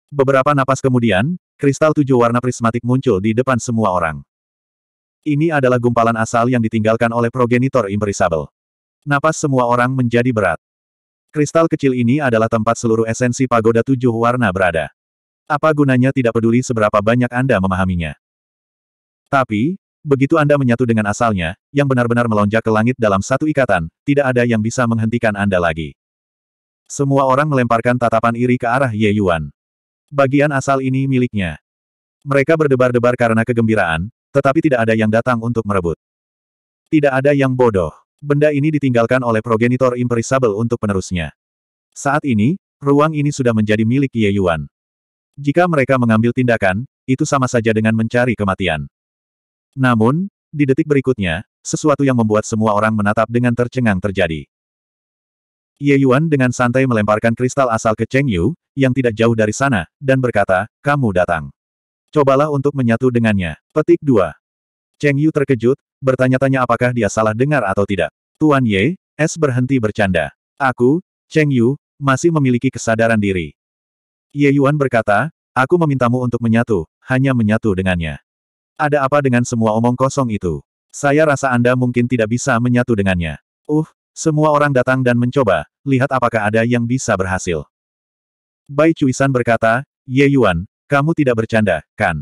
Beberapa napas kemudian, kristal tujuh warna prismatik muncul di depan semua orang. Ini adalah gumpalan asal yang ditinggalkan oleh progenitor Imperisable. Napas semua orang menjadi berat. Kristal kecil ini adalah tempat seluruh esensi pagoda tujuh warna berada. Apa gunanya tidak peduli seberapa banyak Anda memahaminya. Tapi, begitu Anda menyatu dengan asalnya, yang benar-benar melonjak ke langit dalam satu ikatan, tidak ada yang bisa menghentikan Anda lagi. Semua orang melemparkan tatapan iri ke arah Ye Yuan. Bagian asal ini miliknya. Mereka berdebar-debar karena kegembiraan, tetapi tidak ada yang datang untuk merebut. Tidak ada yang bodoh. Benda ini ditinggalkan oleh progenitor imperishable untuk penerusnya. Saat ini, ruang ini sudah menjadi milik Ye Yuan. Jika mereka mengambil tindakan, itu sama saja dengan mencari kematian. Namun, di detik berikutnya, sesuatu yang membuat semua orang menatap dengan tercengang terjadi. Ye Yuan dengan santai melemparkan kristal asal ke Cheng Yu, yang tidak jauh dari sana, dan berkata, kamu datang. Cobalah untuk menyatu dengannya. Petik 2. Cheng Yu terkejut, bertanya-tanya apakah dia salah dengar atau tidak. Tuan Ye, Es berhenti bercanda. Aku, Cheng Yu, masih memiliki kesadaran diri. Ye Yuan berkata, aku memintamu untuk menyatu, hanya menyatu dengannya. Ada apa dengan semua omong kosong itu? Saya rasa Anda mungkin tidak bisa menyatu dengannya. Uh, semua orang datang dan mencoba, lihat apakah ada yang bisa berhasil. Bai Cuisan berkata, Ye Yuan, kamu tidak bercanda, kan?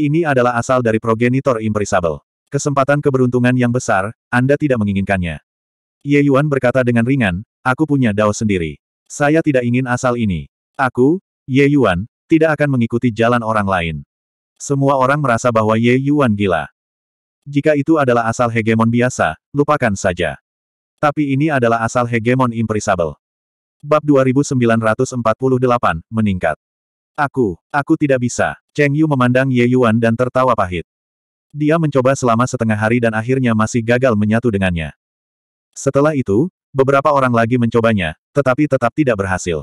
Ini adalah asal dari progenitor imperisable. Kesempatan keberuntungan yang besar, Anda tidak menginginkannya. Ye Yuan berkata dengan ringan, aku punya dao sendiri. Saya tidak ingin asal ini. Aku, Ye Yuan, tidak akan mengikuti jalan orang lain. Semua orang merasa bahwa Ye Yuan gila. Jika itu adalah asal hegemon biasa, lupakan saja. Tapi ini adalah asal hegemon imperisable. Bab 2948, meningkat. Aku, aku tidak bisa. Cheng Yu memandang Ye Yuan dan tertawa pahit. Dia mencoba selama setengah hari dan akhirnya masih gagal menyatu dengannya. Setelah itu, beberapa orang lagi mencobanya, tetapi tetap tidak berhasil.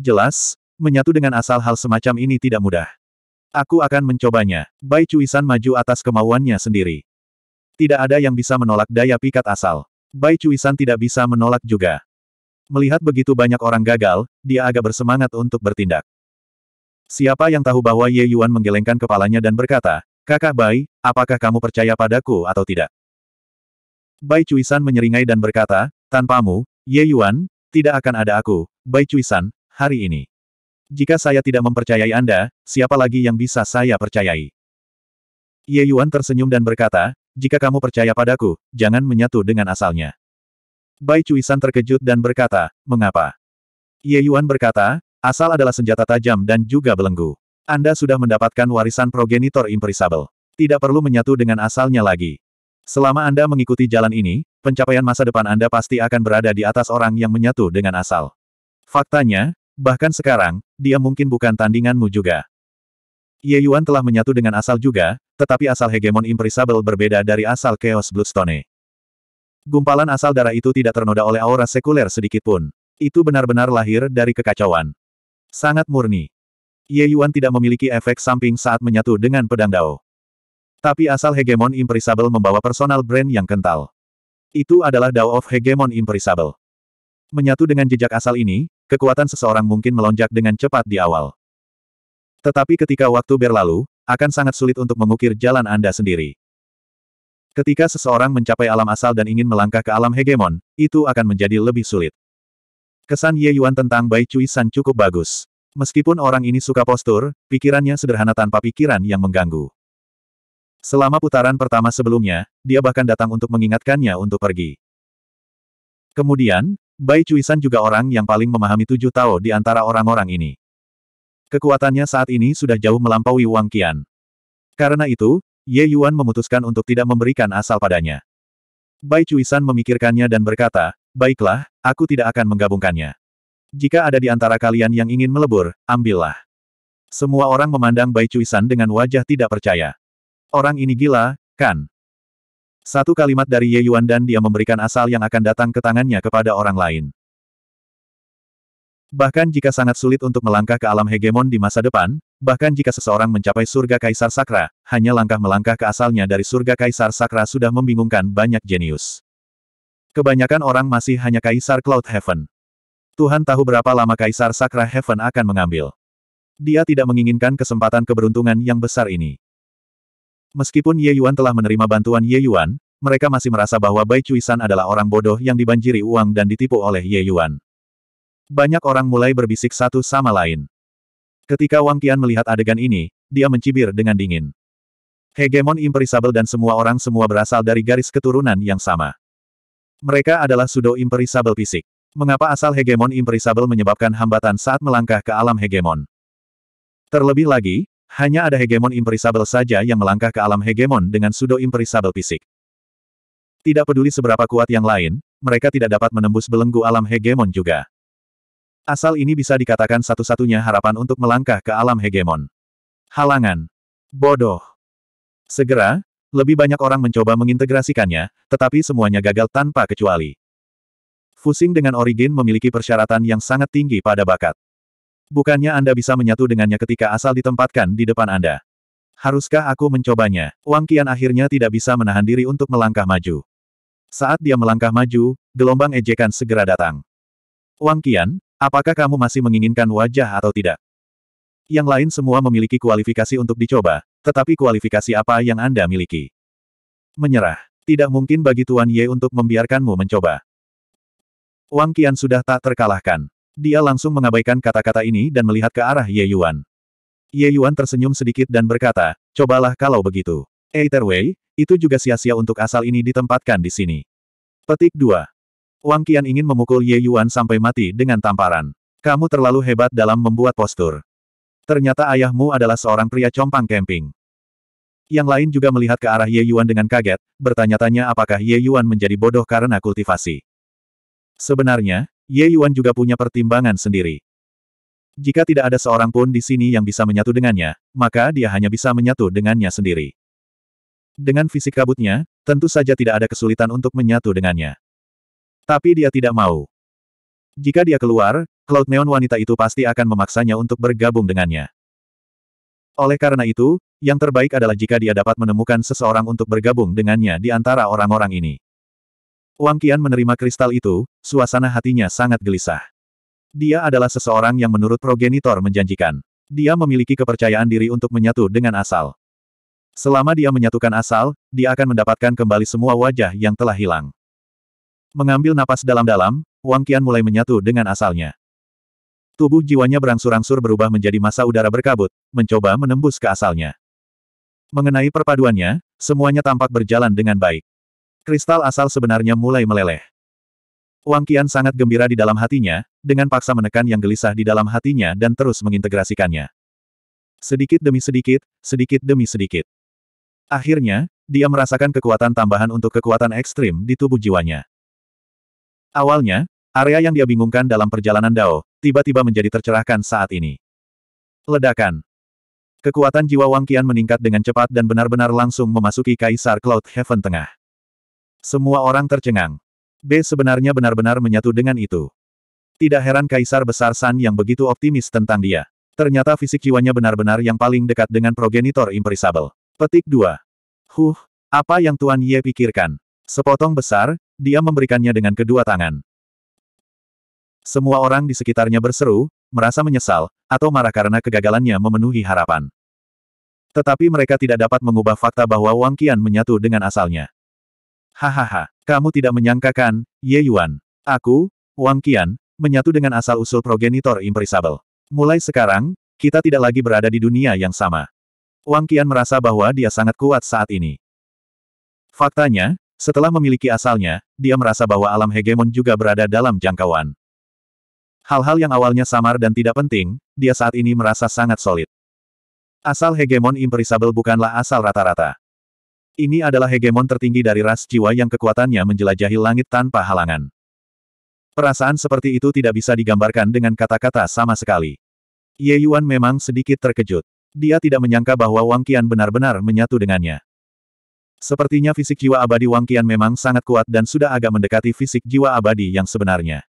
Jelas, menyatu dengan asal hal semacam ini tidak mudah. Aku akan mencobanya. Bai Cuisan maju atas kemauannya sendiri. Tidak ada yang bisa menolak daya pikat asal. Bai Cuisan tidak bisa menolak juga. Melihat begitu banyak orang gagal, dia agak bersemangat untuk bertindak. Siapa yang tahu bahwa Ye Yuan menggelengkan kepalanya dan berkata, Kakak Bai, apakah kamu percaya padaku atau tidak? Bai Cuisan menyeringai dan berkata, tanpamu, Ye Yuan, tidak akan ada aku, Bai Cuisan, hari ini. Jika saya tidak mempercayai Anda, siapa lagi yang bisa saya percayai? Ye Yuan tersenyum dan berkata, jika kamu percaya padaku, jangan menyatu dengan asalnya. Bai Cuisan terkejut dan berkata, mengapa? Ye Yuan berkata, asal adalah senjata tajam dan juga belenggu. Anda sudah mendapatkan warisan progenitor imperisable. Tidak perlu menyatu dengan asalnya lagi. Selama Anda mengikuti jalan ini, pencapaian masa depan Anda pasti akan berada di atas orang yang menyatu dengan asal. Faktanya, bahkan sekarang, dia mungkin bukan tandinganmu juga. Ye Yuan telah menyatu dengan asal juga, tetapi asal hegemon imperisable berbeda dari asal Chaos Bloodstone. Gumpalan asal darah itu tidak ternoda oleh aura sekuler sedikitpun. Itu benar-benar lahir dari kekacauan. Sangat murni. Ye Yuan tidak memiliki efek samping saat menyatu dengan pedang Dao. Tapi asal hegemon imperisable membawa personal brand yang kental. Itu adalah Dao of Hegemon Imperisable. Menyatu dengan jejak asal ini, kekuatan seseorang mungkin melonjak dengan cepat di awal. Tetapi ketika waktu berlalu, akan sangat sulit untuk mengukir jalan Anda sendiri. Ketika seseorang mencapai alam asal dan ingin melangkah ke alam hegemon, itu akan menjadi lebih sulit. Kesan Ye Yuan tentang Bai Cui San cukup bagus. Meskipun orang ini suka postur, pikirannya sederhana tanpa pikiran yang mengganggu. Selama putaran pertama sebelumnya, dia bahkan datang untuk mengingatkannya untuk pergi. Kemudian, Bai Cuisan juga orang yang paling memahami tujuh Tao di antara orang-orang ini. Kekuatannya saat ini sudah jauh melampaui Wang Qian. Karena itu, Ye Yuan memutuskan untuk tidak memberikan asal padanya. Bai Cuisan memikirkannya dan berkata, baiklah, aku tidak akan menggabungkannya. Jika ada di antara kalian yang ingin melebur, ambillah. Semua orang memandang Bai Cuisan dengan wajah tidak percaya. Orang ini gila, kan? Satu kalimat dari Ye Yuan dan dia memberikan asal yang akan datang ke tangannya kepada orang lain. Bahkan jika sangat sulit untuk melangkah ke alam hegemon di masa depan, bahkan jika seseorang mencapai surga kaisar sakra, hanya langkah melangkah ke asalnya dari surga kaisar sakra sudah membingungkan banyak jenius. Kebanyakan orang masih hanya kaisar Cloud Heaven. Tuhan tahu berapa lama Kaisar Sakra Heaven akan mengambil. Dia tidak menginginkan kesempatan keberuntungan yang besar ini. Meskipun Ye Yuan telah menerima bantuan Ye Yuan, mereka masih merasa bahwa Bai Chuisan adalah orang bodoh yang dibanjiri uang dan ditipu oleh Ye Yuan. Banyak orang mulai berbisik satu sama lain. Ketika Wang Qian melihat adegan ini, dia mencibir dengan dingin. Hegemon imperisabel dan semua orang semua berasal dari garis keturunan yang sama. Mereka adalah sudo imperisabel fisik. Mengapa asal hegemon imperisabel menyebabkan hambatan saat melangkah ke alam hegemon? Terlebih lagi, hanya ada hegemon imperisabel saja yang melangkah ke alam hegemon dengan sudo imperisabel fisik. Tidak peduli seberapa kuat yang lain, mereka tidak dapat menembus belenggu alam hegemon juga. Asal ini bisa dikatakan satu-satunya harapan untuk melangkah ke alam hegemon. Halangan. Bodoh. Segera, lebih banyak orang mencoba mengintegrasikannya, tetapi semuanya gagal tanpa kecuali. Fusing dengan Origin memiliki persyaratan yang sangat tinggi pada bakat. Bukannya Anda bisa menyatu dengannya ketika asal ditempatkan di depan Anda. Haruskah aku mencobanya? Wang Qian akhirnya tidak bisa menahan diri untuk melangkah maju. Saat dia melangkah maju, gelombang ejekan segera datang. Wang Qian, apakah kamu masih menginginkan wajah atau tidak? Yang lain semua memiliki kualifikasi untuk dicoba, tetapi kualifikasi apa yang Anda miliki? Menyerah. Tidak mungkin bagi Tuan Ye untuk membiarkanmu mencoba. Wang Qian sudah tak terkalahkan. Dia langsung mengabaikan kata-kata ini dan melihat ke arah Ye Yuan. Ye Yuan tersenyum sedikit dan berkata, cobalah kalau begitu. Eh, Either way, itu juga sia-sia untuk asal ini ditempatkan di sini. Petik 2. Wang Qian ingin memukul Ye Yuan sampai mati dengan tamparan. Kamu terlalu hebat dalam membuat postur. Ternyata ayahmu adalah seorang pria compang camping. Yang lain juga melihat ke arah Ye Yuan dengan kaget, bertanya-tanya apakah Ye Yuan menjadi bodoh karena kultivasi. Sebenarnya, Ye Yuan juga punya pertimbangan sendiri. Jika tidak ada seorang pun di sini yang bisa menyatu dengannya, maka dia hanya bisa menyatu dengannya sendiri. Dengan fisik kabutnya, tentu saja tidak ada kesulitan untuk menyatu dengannya. Tapi dia tidak mau. Jika dia keluar, Cloud Neon wanita itu pasti akan memaksanya untuk bergabung dengannya. Oleh karena itu, yang terbaik adalah jika dia dapat menemukan seseorang untuk bergabung dengannya di antara orang-orang ini. Wang Qian menerima kristal itu, suasana hatinya sangat gelisah. Dia adalah seseorang yang menurut progenitor menjanjikan. Dia memiliki kepercayaan diri untuk menyatu dengan asal. Selama dia menyatukan asal, dia akan mendapatkan kembali semua wajah yang telah hilang. Mengambil napas dalam-dalam, Wang Qian mulai menyatu dengan asalnya. Tubuh jiwanya berangsur-angsur berubah menjadi masa udara berkabut, mencoba menembus ke asalnya. Mengenai perpaduannya, semuanya tampak berjalan dengan baik. Kristal asal sebenarnya mulai meleleh. Wang Qian sangat gembira di dalam hatinya, dengan paksa menekan yang gelisah di dalam hatinya dan terus mengintegrasikannya. Sedikit demi sedikit, sedikit demi sedikit. Akhirnya, dia merasakan kekuatan tambahan untuk kekuatan ekstrim di tubuh jiwanya. Awalnya, area yang dia bingungkan dalam perjalanan Dao, tiba-tiba menjadi tercerahkan saat ini. Ledakan. Kekuatan jiwa Wang Qian meningkat dengan cepat dan benar-benar langsung memasuki Kaisar Cloud Heaven Tengah. Semua orang tercengang. B sebenarnya benar-benar menyatu dengan itu. Tidak heran Kaisar Besar San yang begitu optimis tentang dia. Ternyata fisik jiwanya benar-benar yang paling dekat dengan progenitor imperisable. Petik 2. Huh, apa yang Tuan Ye pikirkan? Sepotong besar, dia memberikannya dengan kedua tangan. Semua orang di sekitarnya berseru, merasa menyesal, atau marah karena kegagalannya memenuhi harapan. Tetapi mereka tidak dapat mengubah fakta bahwa Wang Qian menyatu dengan asalnya. Hahaha, kamu tidak menyangka kan, Ye Yuan. Aku, Wang Qian, menyatu dengan asal-usul progenitor imperisable. Mulai sekarang, kita tidak lagi berada di dunia yang sama. Wang Qian merasa bahwa dia sangat kuat saat ini. Faktanya, setelah memiliki asalnya, dia merasa bahwa alam hegemon juga berada dalam jangkauan. Hal-hal yang awalnya samar dan tidak penting, dia saat ini merasa sangat solid. Asal hegemon imperisable bukanlah asal rata-rata. Ini adalah hegemon tertinggi dari ras jiwa yang kekuatannya menjelajahi langit tanpa halangan. Perasaan seperti itu tidak bisa digambarkan dengan kata-kata sama sekali. Ye Yuan memang sedikit terkejut. Dia tidak menyangka bahwa Wang Qian benar-benar menyatu dengannya. Sepertinya fisik jiwa abadi Wang Qian memang sangat kuat dan sudah agak mendekati fisik jiwa abadi yang sebenarnya.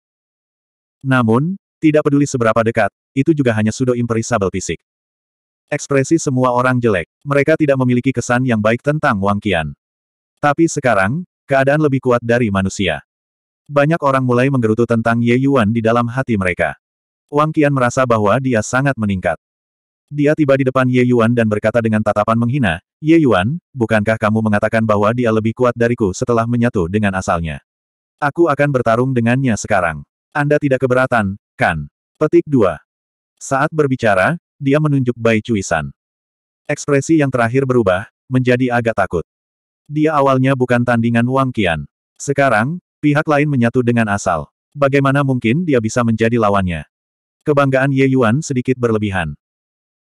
Namun, tidak peduli seberapa dekat, itu juga hanya sudo imperisabel fisik. Ekspresi semua orang jelek. Mereka tidak memiliki kesan yang baik tentang Wang Qian. Tapi sekarang, keadaan lebih kuat dari manusia. Banyak orang mulai menggerutu tentang Ye Yuan di dalam hati mereka. Wang Qian merasa bahwa dia sangat meningkat. Dia tiba di depan Ye Yuan dan berkata dengan tatapan menghina, Ye Yuan, bukankah kamu mengatakan bahwa dia lebih kuat dariku setelah menyatu dengan asalnya? Aku akan bertarung dengannya sekarang. Anda tidak keberatan, kan? Petik 2. Saat berbicara, dia menunjuk Bai Cuisan. Ekspresi yang terakhir berubah, menjadi agak takut. Dia awalnya bukan tandingan Wang Qian. Sekarang, pihak lain menyatu dengan asal. Bagaimana mungkin dia bisa menjadi lawannya? Kebanggaan Ye Yuan sedikit berlebihan.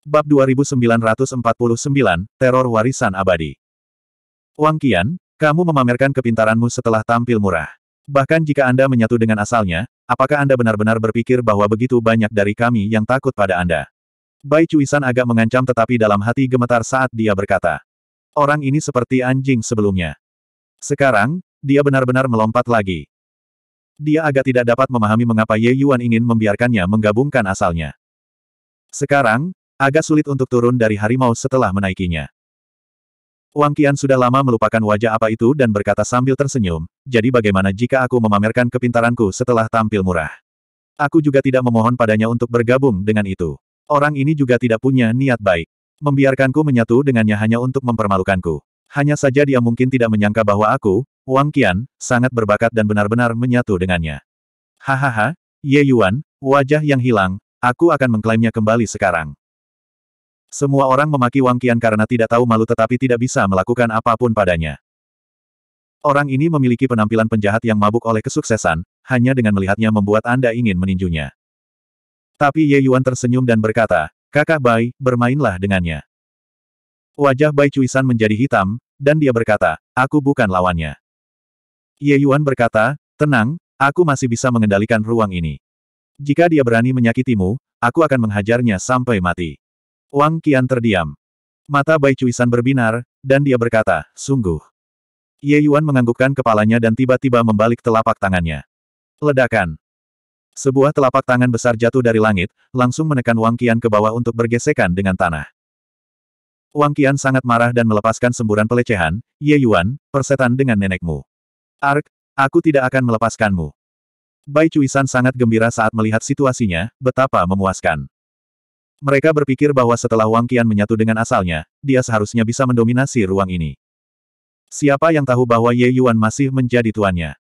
Bab 2949, Teror Warisan Abadi. Wang Qian, kamu memamerkan kepintaranmu setelah tampil murah. Bahkan jika Anda menyatu dengan asalnya, apakah Anda benar-benar berpikir bahwa begitu banyak dari kami yang takut pada Anda? Bai Cuisan agak mengancam tetapi dalam hati gemetar saat dia berkata. Orang ini seperti anjing sebelumnya. Sekarang, dia benar-benar melompat lagi. Dia agak tidak dapat memahami mengapa Ye Yuan ingin membiarkannya menggabungkan asalnya. Sekarang, agak sulit untuk turun dari harimau setelah menaikinya. Wang Qian sudah lama melupakan wajah apa itu dan berkata sambil tersenyum, jadi bagaimana jika aku memamerkan kepintaranku setelah tampil murah? Aku juga tidak memohon padanya untuk bergabung dengan itu. Orang ini juga tidak punya niat baik. Membiarkanku menyatu dengannya hanya untuk mempermalukanku. Hanya saja dia mungkin tidak menyangka bahwa aku, Wang Qian, sangat berbakat dan benar-benar menyatu dengannya. Hahaha, Ye Yuan, wajah yang hilang, aku akan mengklaimnya kembali sekarang. Semua orang memaki Wang Qian karena tidak tahu malu tetapi tidak bisa melakukan apapun padanya. Orang ini memiliki penampilan penjahat yang mabuk oleh kesuksesan, hanya dengan melihatnya membuat Anda ingin meninjunya. Tapi Ye Yuan tersenyum dan berkata, kakak Bai, bermainlah dengannya. Wajah Bai Cuisan menjadi hitam, dan dia berkata, aku bukan lawannya. Ye Yuan berkata, tenang, aku masih bisa mengendalikan ruang ini. Jika dia berani menyakitimu, aku akan menghajarnya sampai mati. Wang Qian terdiam. Mata Bai Cuisan berbinar, dan dia berkata, sungguh. Ye Yuan menganggukkan kepalanya dan tiba-tiba membalik telapak tangannya. Ledakan. Sebuah telapak tangan besar jatuh dari langit, langsung menekan Wang Qian ke bawah untuk bergesekan dengan tanah. Wang Qian sangat marah dan melepaskan semburan pelecehan, Ye Yuan, persetan dengan nenekmu. Ark, aku tidak akan melepaskanmu. Bai Cuisan sangat gembira saat melihat situasinya, betapa memuaskan. Mereka berpikir bahwa setelah Wang Qian menyatu dengan asalnya, dia seharusnya bisa mendominasi ruang ini. Siapa yang tahu bahwa Ye Yuan masih menjadi tuannya?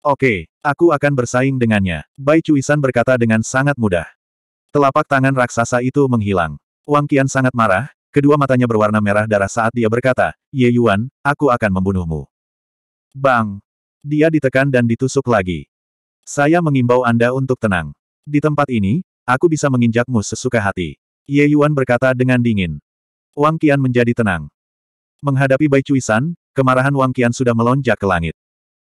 Oke, aku akan bersaing dengannya. Bai Cuisan berkata dengan sangat mudah. Telapak tangan raksasa itu menghilang. Wang Qian sangat marah, kedua matanya berwarna merah darah saat dia berkata, Ye Yuan, aku akan membunuhmu. Bang! Dia ditekan dan ditusuk lagi. Saya mengimbau Anda untuk tenang. Di tempat ini, aku bisa menginjakmu sesuka hati. Ye Yuan berkata dengan dingin. Wang Qian menjadi tenang. Menghadapi Bai Cuisan, kemarahan Wang Qian sudah melonjak ke langit.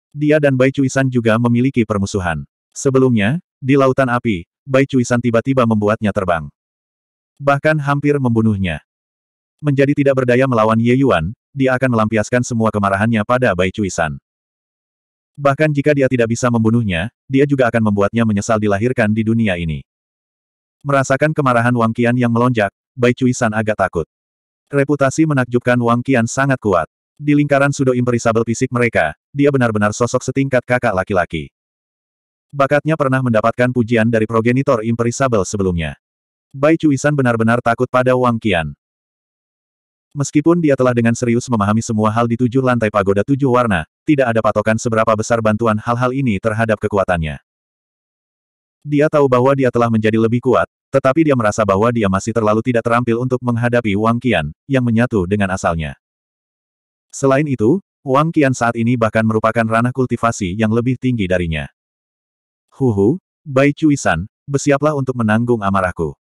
Dia dan Bai Cuisan juga memiliki permusuhan. Sebelumnya, di Lautan Api, Bai Cuisan tiba-tiba membuatnya terbang. Bahkan hampir membunuhnya. Menjadi tidak berdaya melawan Ye Yuan, dia akan melampiaskan semua kemarahannya pada Bai Cuisan. Bahkan jika dia tidak bisa membunuhnya, dia juga akan membuatnya menyesal dilahirkan di dunia ini. Merasakan kemarahan Wang Qian yang melonjak, Bai Cuisan agak takut. Reputasi menakjubkan Wang Qian sangat kuat. Di lingkaran Sudo imperisabel fisik mereka, dia benar-benar sosok setingkat kakak laki-laki. Bakatnya pernah mendapatkan pujian dari progenitor imperisabel sebelumnya. Bai Cuisan benar-benar takut pada Wang Qian. Meskipun dia telah dengan serius memahami semua hal di tujuh lantai pagoda tujuh warna, tidak ada patokan seberapa besar bantuan hal-hal ini terhadap kekuatannya. Dia tahu bahwa dia telah menjadi lebih kuat, tetapi dia merasa bahwa dia masih terlalu tidak terampil untuk menghadapi Wang Qian, yang menyatu dengan asalnya. Selain itu, Wang Qian saat ini bahkan merupakan ranah kultivasi yang lebih tinggi darinya. Huhu, Bai Cuisan, bersiaplah untuk menanggung amarahku.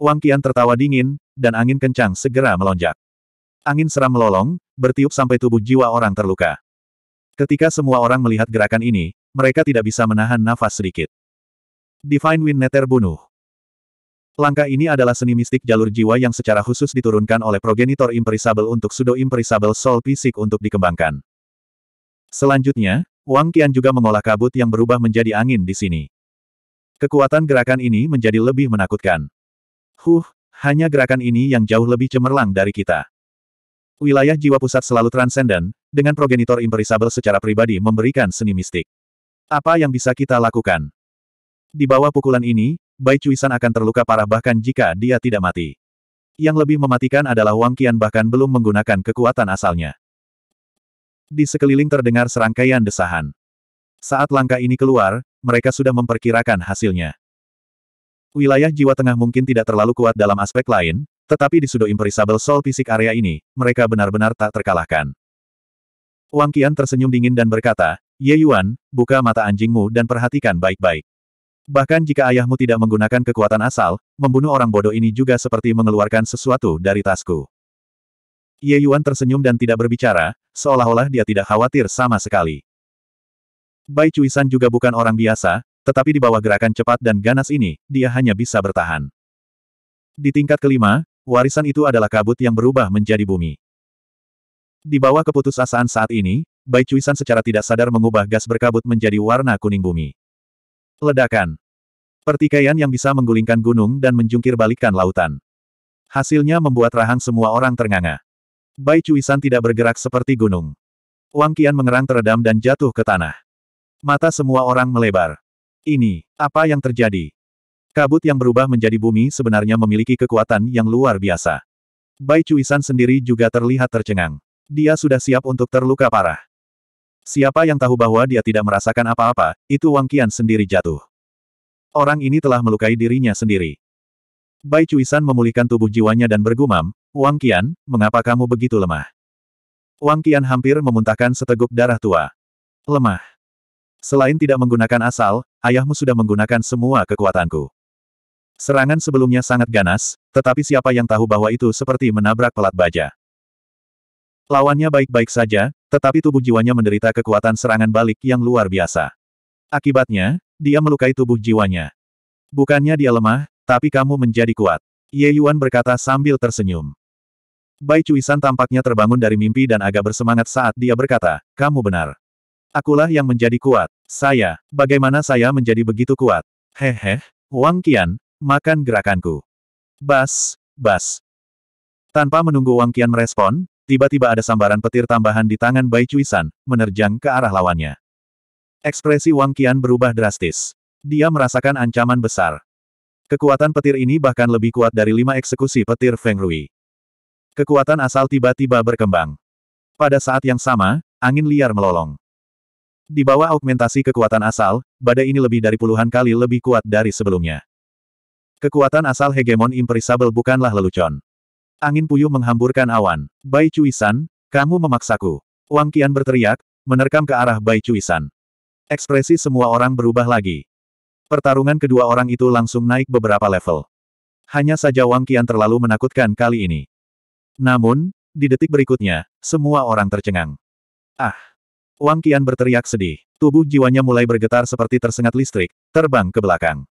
Wang Qian tertawa dingin, dan angin kencang segera melonjak. Angin seram melolong, bertiup sampai tubuh jiwa orang terluka. Ketika semua orang melihat gerakan ini, mereka tidak bisa menahan nafas sedikit. Divine Wind Nether bunuh. Langkah ini adalah seni mistik jalur jiwa yang secara khusus diturunkan oleh progenitor imperisabel untuk sudo imperisabel soul fisik untuk dikembangkan. Selanjutnya, Wang Qian juga mengolah kabut yang berubah menjadi angin di sini. Kekuatan gerakan ini menjadi lebih menakutkan. Huh, hanya gerakan ini yang jauh lebih cemerlang dari kita. Wilayah jiwa pusat selalu transenden, dengan progenitor imperisabel secara pribadi memberikan seni mistik. Apa yang bisa kita lakukan? Di bawah pukulan ini, Bai Cuisan akan terluka parah bahkan jika dia tidak mati. Yang lebih mematikan adalah Wang Qian bahkan belum menggunakan kekuatan asalnya. Di sekeliling terdengar serangkaian desahan. Saat langkah ini keluar, mereka sudah memperkirakan hasilnya. Wilayah jiwa tengah mungkin tidak terlalu kuat dalam aspek lain, tetapi di sudut imperisable soul fisik area ini, mereka benar-benar tak terkalahkan. Wang Qian tersenyum dingin dan berkata, Ye Yuan, buka mata anjingmu dan perhatikan baik-baik. Bahkan jika ayahmu tidak menggunakan kekuatan asal, membunuh orang bodoh ini juga seperti mengeluarkan sesuatu dari tasku. Ye Yuan tersenyum dan tidak berbicara, seolah-olah dia tidak khawatir sama sekali. Bai Cuisan juga bukan orang biasa, tetapi di bawah gerakan cepat dan ganas ini, dia hanya bisa bertahan. Di tingkat kelima, warisan itu adalah kabut yang berubah menjadi bumi. Di bawah keputusasaan saat ini, Bai Cuisan secara tidak sadar mengubah gas berkabut menjadi warna kuning bumi. Ledakan. Pertikaian yang bisa menggulingkan gunung dan menjungkir balikkan lautan. Hasilnya membuat rahang semua orang ternganga. Bai Cuisan tidak bergerak seperti gunung. Wang Qian mengerang teredam dan jatuh ke tanah. Mata semua orang melebar. Ini, apa yang terjadi? Kabut yang berubah menjadi bumi sebenarnya memiliki kekuatan yang luar biasa. Bai Cuisan sendiri juga terlihat tercengang. Dia sudah siap untuk terluka parah. Siapa yang tahu bahwa dia tidak merasakan apa-apa, itu Wang Qian sendiri jatuh. Orang ini telah melukai dirinya sendiri. Bai Cuisan memulihkan tubuh jiwanya dan bergumam, Wang Qian, mengapa kamu begitu lemah? Wang Qian hampir memuntahkan seteguk darah tua. Lemah. Selain tidak menggunakan asal, ayahmu sudah menggunakan semua kekuatanku. Serangan sebelumnya sangat ganas, tetapi siapa yang tahu bahwa itu seperti menabrak pelat baja. Lawannya baik-baik saja, tetapi tubuh jiwanya menderita kekuatan serangan balik yang luar biasa. Akibatnya, dia melukai tubuh jiwanya. Bukannya dia lemah, tapi kamu menjadi kuat. Ye Yuan berkata sambil tersenyum. Bai Cuisan tampaknya terbangun dari mimpi dan agak bersemangat saat dia berkata, kamu benar. Akulah yang menjadi kuat. Saya, bagaimana saya menjadi begitu kuat? Hehe, Wang Qian, makan gerakanku. Bas, bas. Tanpa menunggu Wang Qian merespon, Tiba-tiba ada sambaran petir tambahan di tangan Bai Cuisan, menerjang ke arah lawannya. Ekspresi Wang Qian berubah drastis. Dia merasakan ancaman besar. Kekuatan petir ini bahkan lebih kuat dari lima eksekusi petir Feng Rui. Kekuatan asal tiba-tiba berkembang. Pada saat yang sama, angin liar melolong. Di bawah augmentasi kekuatan asal, badai ini lebih dari puluhan kali lebih kuat dari sebelumnya. Kekuatan asal hegemon imperisable bukanlah lelucon. Angin puyuh menghamburkan awan. Bai Cuisan, kamu memaksaku. Wang Qian berteriak, menerkam ke arah Bai Cuisan. Ekspresi semua orang berubah lagi. Pertarungan kedua orang itu langsung naik beberapa level. Hanya saja Wang Qian terlalu menakutkan kali ini. Namun, di detik berikutnya, semua orang tercengang. Ah! Wang Qian berteriak sedih. Tubuh jiwanya mulai bergetar seperti tersengat listrik, terbang ke belakang.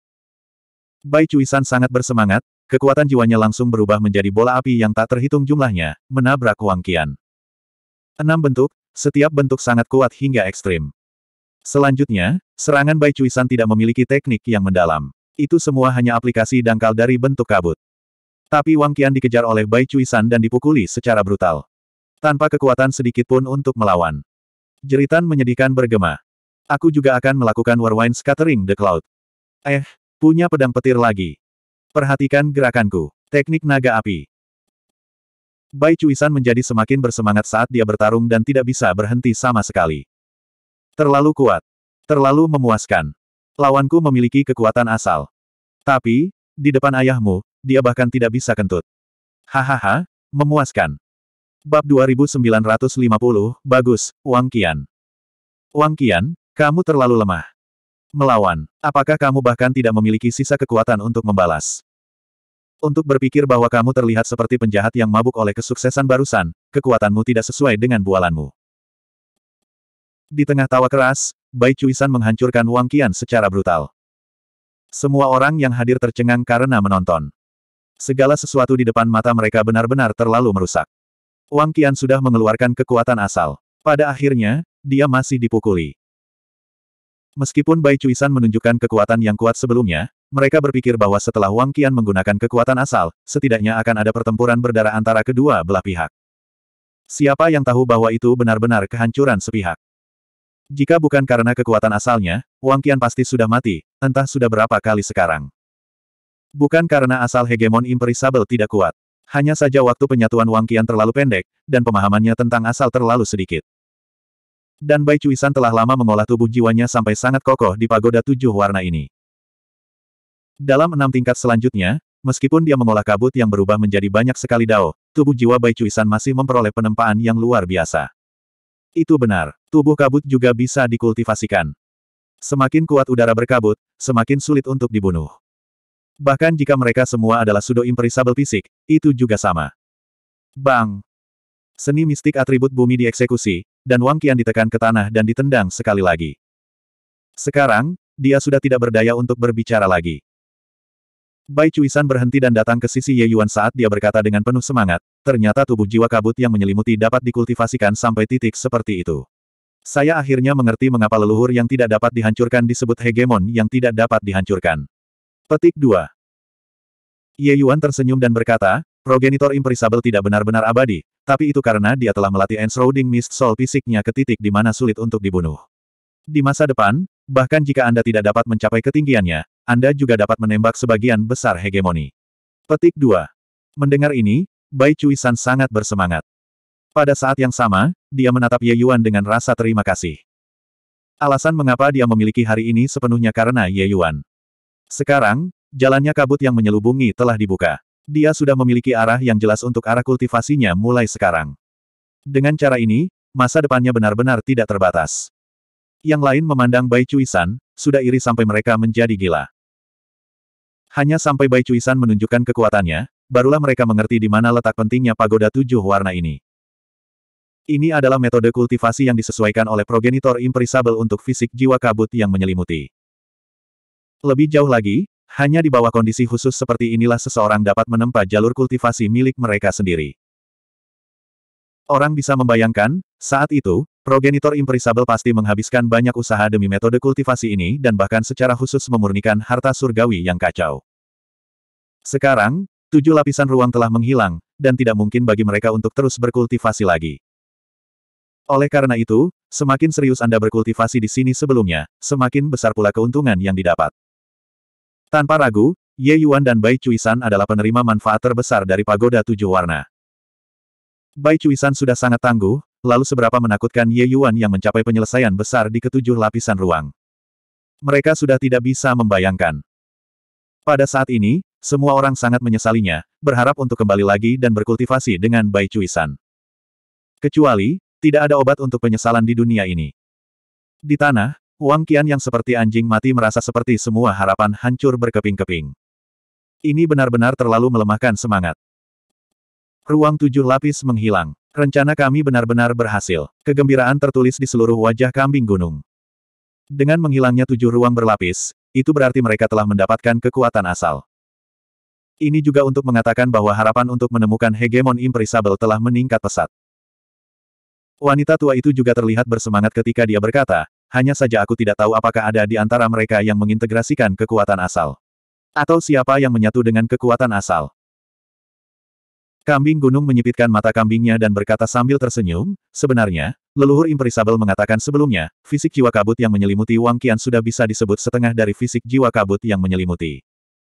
Bai Cuisan sangat bersemangat, Kekuatan jiwanya langsung berubah menjadi bola api yang tak terhitung jumlahnya, menabrak Wang Qian. Enam bentuk, setiap bentuk sangat kuat hingga ekstrim. Selanjutnya, serangan Bai Cuisan tidak memiliki teknik yang mendalam. Itu semua hanya aplikasi dangkal dari bentuk kabut. Tapi Wang Qian dikejar oleh Bai Cuisan dan dipukuli secara brutal. Tanpa kekuatan sedikit pun untuk melawan. Jeritan menyedihkan bergema. Aku juga akan melakukan Warwine Scattering the Cloud. Eh, punya pedang petir lagi. Perhatikan gerakanku. Teknik naga api. Bai Cuisan menjadi semakin bersemangat saat dia bertarung dan tidak bisa berhenti sama sekali. Terlalu kuat. Terlalu memuaskan. Lawanku memiliki kekuatan asal. Tapi, di depan ayahmu, dia bahkan tidak bisa kentut. Hahaha, memuaskan. Bab 2950, bagus, Wang Qian. Wang Qian, kamu terlalu lemah melawan. Apakah kamu bahkan tidak memiliki sisa kekuatan untuk membalas? Untuk berpikir bahwa kamu terlihat seperti penjahat yang mabuk oleh kesuksesan barusan, kekuatanmu tidak sesuai dengan bualanmu. Di tengah tawa keras, Bai Cuisan menghancurkan Wang Qian secara brutal. Semua orang yang hadir tercengang karena menonton. Segala sesuatu di depan mata mereka benar-benar terlalu merusak. Wang Qian sudah mengeluarkan kekuatan asal. Pada akhirnya, dia masih dipukuli. Meskipun Bai Cuisan menunjukkan kekuatan yang kuat sebelumnya, mereka berpikir bahwa setelah Wang Qian menggunakan kekuatan asal, setidaknya akan ada pertempuran berdarah antara kedua belah pihak. Siapa yang tahu bahwa itu benar-benar kehancuran sepihak? Jika bukan karena kekuatan asalnya, Wang Qian pasti sudah mati, entah sudah berapa kali sekarang. Bukan karena asal hegemon imperisabel tidak kuat. Hanya saja waktu penyatuan Wang Qian terlalu pendek, dan pemahamannya tentang asal terlalu sedikit. Dan Bai Cuisan telah lama mengolah tubuh jiwanya sampai sangat kokoh di pagoda tujuh warna ini. Dalam enam tingkat selanjutnya, meskipun dia mengolah kabut yang berubah menjadi banyak sekali dao, tubuh jiwa Bai Cuisan masih memperoleh penempaan yang luar biasa. Itu benar, tubuh kabut juga bisa dikultivasikan. Semakin kuat udara berkabut, semakin sulit untuk dibunuh. Bahkan jika mereka semua adalah sudo imperisable fisik, itu juga sama. Bang! Seni mistik atribut bumi dieksekusi, dan Wang Qian ditekan ke tanah dan ditendang sekali lagi. Sekarang, dia sudah tidak berdaya untuk berbicara lagi. Bai Cuisan berhenti dan datang ke sisi Ye Yuan saat dia berkata dengan penuh semangat, ternyata tubuh jiwa kabut yang menyelimuti dapat dikultivasikan sampai titik seperti itu. Saya akhirnya mengerti mengapa leluhur yang tidak dapat dihancurkan disebut hegemon yang tidak dapat dihancurkan. Petik 2 Ye Yuan tersenyum dan berkata, Progenitor Imperisable tidak benar-benar abadi, tapi itu karena dia telah melatih Enshrouding Mist Soul fisiknya ke titik di mana sulit untuk dibunuh. Di masa depan, bahkan jika Anda tidak dapat mencapai ketinggiannya, Anda juga dapat menembak sebagian besar hegemoni. Petik 2. Mendengar ini, Bai Cui San sangat bersemangat. Pada saat yang sama, dia menatap Ye Yuan dengan rasa terima kasih. Alasan mengapa dia memiliki hari ini sepenuhnya karena Ye Yuan. Sekarang, jalannya kabut yang menyelubungi telah dibuka. Dia sudah memiliki arah yang jelas untuk arah kultivasinya mulai sekarang. Dengan cara ini, masa depannya benar-benar tidak terbatas. Yang lain memandang Bai Cuisan, sudah iri sampai mereka menjadi gila. Hanya sampai Bai Cuisan menunjukkan kekuatannya, barulah mereka mengerti di mana letak pentingnya pagoda tujuh warna ini. Ini adalah metode kultivasi yang disesuaikan oleh progenitor imperisable untuk fisik jiwa kabut yang menyelimuti. Lebih jauh lagi, hanya di bawah kondisi khusus seperti inilah seseorang dapat menempa jalur kultivasi milik mereka sendiri. Orang bisa membayangkan, saat itu, progenitor imperisabel pasti menghabiskan banyak usaha demi metode kultivasi ini dan bahkan secara khusus memurnikan harta surgawi yang kacau. Sekarang, tujuh lapisan ruang telah menghilang, dan tidak mungkin bagi mereka untuk terus berkultivasi lagi. Oleh karena itu, semakin serius Anda berkultivasi di sini sebelumnya, semakin besar pula keuntungan yang didapat. Tanpa ragu, Ye Yuan dan Bai Cuisan adalah penerima manfaat terbesar dari pagoda tujuh warna. Bai Cuisan sudah sangat tangguh, lalu seberapa menakutkan Ye Yuan yang mencapai penyelesaian besar di ketujuh lapisan ruang. Mereka sudah tidak bisa membayangkan. Pada saat ini, semua orang sangat menyesalinya, berharap untuk kembali lagi dan berkultivasi dengan Bai Cuisan. Kecuali, tidak ada obat untuk penyesalan di dunia ini. Di tanah, Wang Qian yang seperti anjing mati merasa seperti semua harapan hancur berkeping-keping. Ini benar-benar terlalu melemahkan semangat. Ruang tujuh lapis menghilang. Rencana kami benar-benar berhasil. Kegembiraan tertulis di seluruh wajah kambing gunung. Dengan menghilangnya tujuh ruang berlapis, itu berarti mereka telah mendapatkan kekuatan asal. Ini juga untuk mengatakan bahwa harapan untuk menemukan hegemon imperisabel telah meningkat pesat. Wanita tua itu juga terlihat bersemangat ketika dia berkata, hanya saja aku tidak tahu apakah ada di antara mereka yang mengintegrasikan kekuatan asal. Atau siapa yang menyatu dengan kekuatan asal. Kambing gunung menyipitkan mata kambingnya dan berkata sambil tersenyum, sebenarnya, leluhur Sabel mengatakan sebelumnya, fisik jiwa kabut yang menyelimuti Wang Qian sudah bisa disebut setengah dari fisik jiwa kabut yang menyelimuti.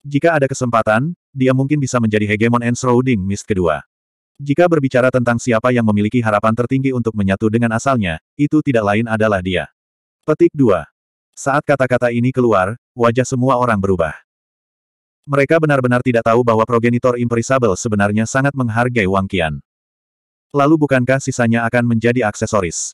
Jika ada kesempatan, dia mungkin bisa menjadi hegemon enshrouding mist kedua. Jika berbicara tentang siapa yang memiliki harapan tertinggi untuk menyatu dengan asalnya, itu tidak lain adalah dia. Petik 2. Saat kata-kata ini keluar, wajah semua orang berubah. Mereka benar-benar tidak tahu bahwa progenitor imperisable sebenarnya sangat menghargai Wang Qian. Lalu bukankah sisanya akan menjadi aksesoris?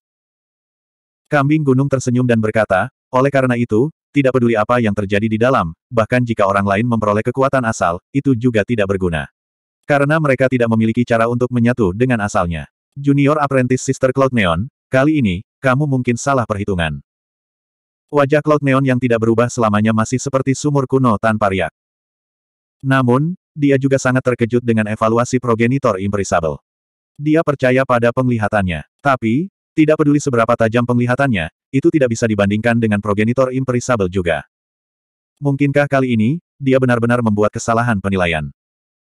Kambing gunung tersenyum dan berkata, oleh karena itu, tidak peduli apa yang terjadi di dalam, bahkan jika orang lain memperoleh kekuatan asal, itu juga tidak berguna. Karena mereka tidak memiliki cara untuk menyatu dengan asalnya. Junior Apprentice Sister Cloud Neon, kali ini, kamu mungkin salah perhitungan. Wajah Cloud Neon yang tidak berubah selamanya masih seperti sumur kuno tanpa riak. Namun, dia juga sangat terkejut dengan evaluasi progenitor Imperisable. Dia percaya pada penglihatannya. Tapi, tidak peduli seberapa tajam penglihatannya, itu tidak bisa dibandingkan dengan progenitor Imperisable juga. Mungkinkah kali ini, dia benar-benar membuat kesalahan penilaian.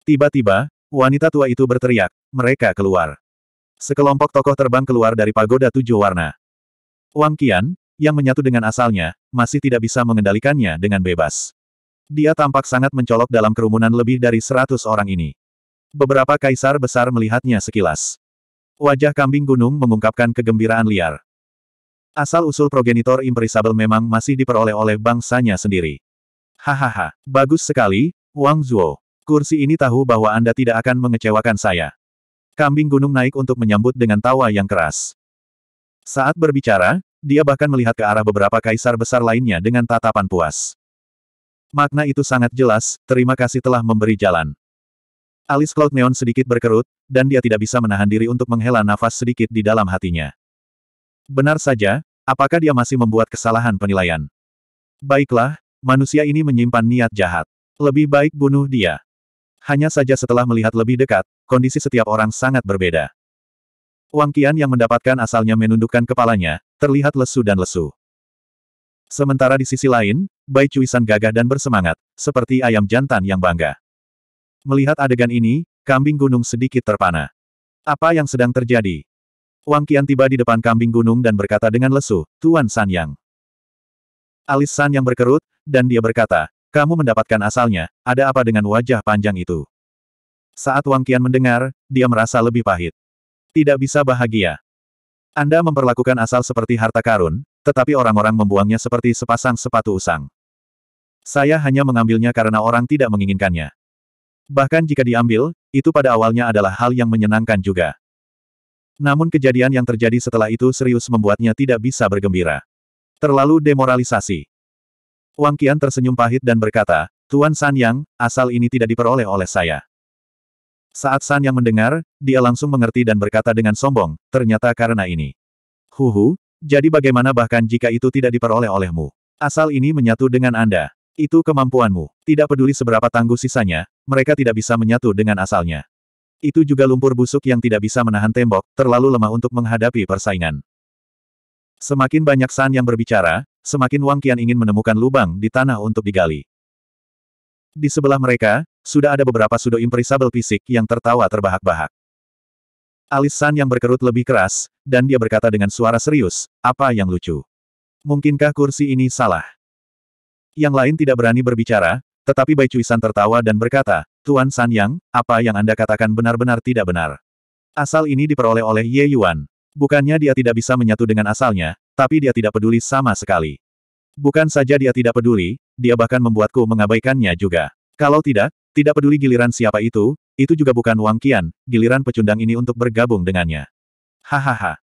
Tiba-tiba, wanita tua itu berteriak, mereka keluar. Sekelompok tokoh terbang keluar dari pagoda tujuh warna. Wang Qian, yang menyatu dengan asalnya, masih tidak bisa mengendalikannya dengan bebas. Dia tampak sangat mencolok dalam kerumunan lebih dari seratus orang ini. Beberapa kaisar besar melihatnya sekilas. Wajah kambing gunung mengungkapkan kegembiraan liar. Asal-usul progenitor imperisabel memang masih diperoleh oleh bangsanya sendiri. Hahaha, bagus sekali, Wang Zuo. Kursi ini tahu bahwa Anda tidak akan mengecewakan saya. Kambing gunung naik untuk menyambut dengan tawa yang keras. Saat berbicara, dia bahkan melihat ke arah beberapa kaisar besar lainnya dengan tatapan puas. Makna itu sangat jelas, terima kasih telah memberi jalan. Alis Cloud Neon sedikit berkerut, dan dia tidak bisa menahan diri untuk menghela nafas sedikit di dalam hatinya. Benar saja, apakah dia masih membuat kesalahan penilaian? Baiklah, manusia ini menyimpan niat jahat. Lebih baik bunuh dia. Hanya saja setelah melihat lebih dekat, kondisi setiap orang sangat berbeda. Wang Qian yang mendapatkan asalnya menundukkan kepalanya, terlihat lesu dan lesu. Sementara di sisi lain, Bai Cuisan gagah dan bersemangat, seperti ayam jantan yang bangga. Melihat adegan ini, kambing gunung sedikit terpana. Apa yang sedang terjadi? Wang Qian tiba di depan kambing gunung dan berkata dengan lesu, Tuan San Yang. Alis San yang berkerut, dan dia berkata, kamu mendapatkan asalnya, ada apa dengan wajah panjang itu? Saat Wang Qian mendengar, dia merasa lebih pahit. Tidak bisa bahagia. Anda memperlakukan asal seperti harta karun, tetapi orang-orang membuangnya seperti sepasang sepatu usang. Saya hanya mengambilnya karena orang tidak menginginkannya. Bahkan jika diambil, itu pada awalnya adalah hal yang menyenangkan juga. Namun kejadian yang terjadi setelah itu serius membuatnya tidak bisa bergembira. Terlalu demoralisasi. Wang Qian tersenyum pahit dan berkata, Tuan San Yang, asal ini tidak diperoleh oleh saya. Saat San yang mendengar, dia langsung mengerti dan berkata dengan sombong, ternyata karena ini. Huhu, jadi bagaimana bahkan jika itu tidak diperoleh olehmu? Asal ini menyatu dengan Anda. Itu kemampuanmu. Tidak peduli seberapa tangguh sisanya, mereka tidak bisa menyatu dengan asalnya. Itu juga lumpur busuk yang tidak bisa menahan tembok, terlalu lemah untuk menghadapi persaingan. Semakin banyak San yang berbicara, semakin Wang Qian ingin menemukan lubang di tanah untuk digali. Di sebelah mereka, sudah ada beberapa sudo sabel fisik yang tertawa terbahak-bahak. Alis San yang berkerut lebih keras, dan dia berkata dengan suara serius, apa yang lucu? Mungkinkah kursi ini salah? Yang lain tidak berani berbicara, tetapi Bai Cui San tertawa dan berkata, Tuan San Yang, apa yang Anda katakan benar-benar tidak benar. Asal ini diperoleh oleh Ye Yuan. Bukannya dia tidak bisa menyatu dengan asalnya, tapi dia tidak peduli sama sekali. Bukan saja dia tidak peduli, dia bahkan membuatku mengabaikannya juga. Kalau tidak, tidak peduli giliran siapa itu, itu juga bukan Wang Qian, giliran pecundang ini untuk bergabung dengannya. Hahaha.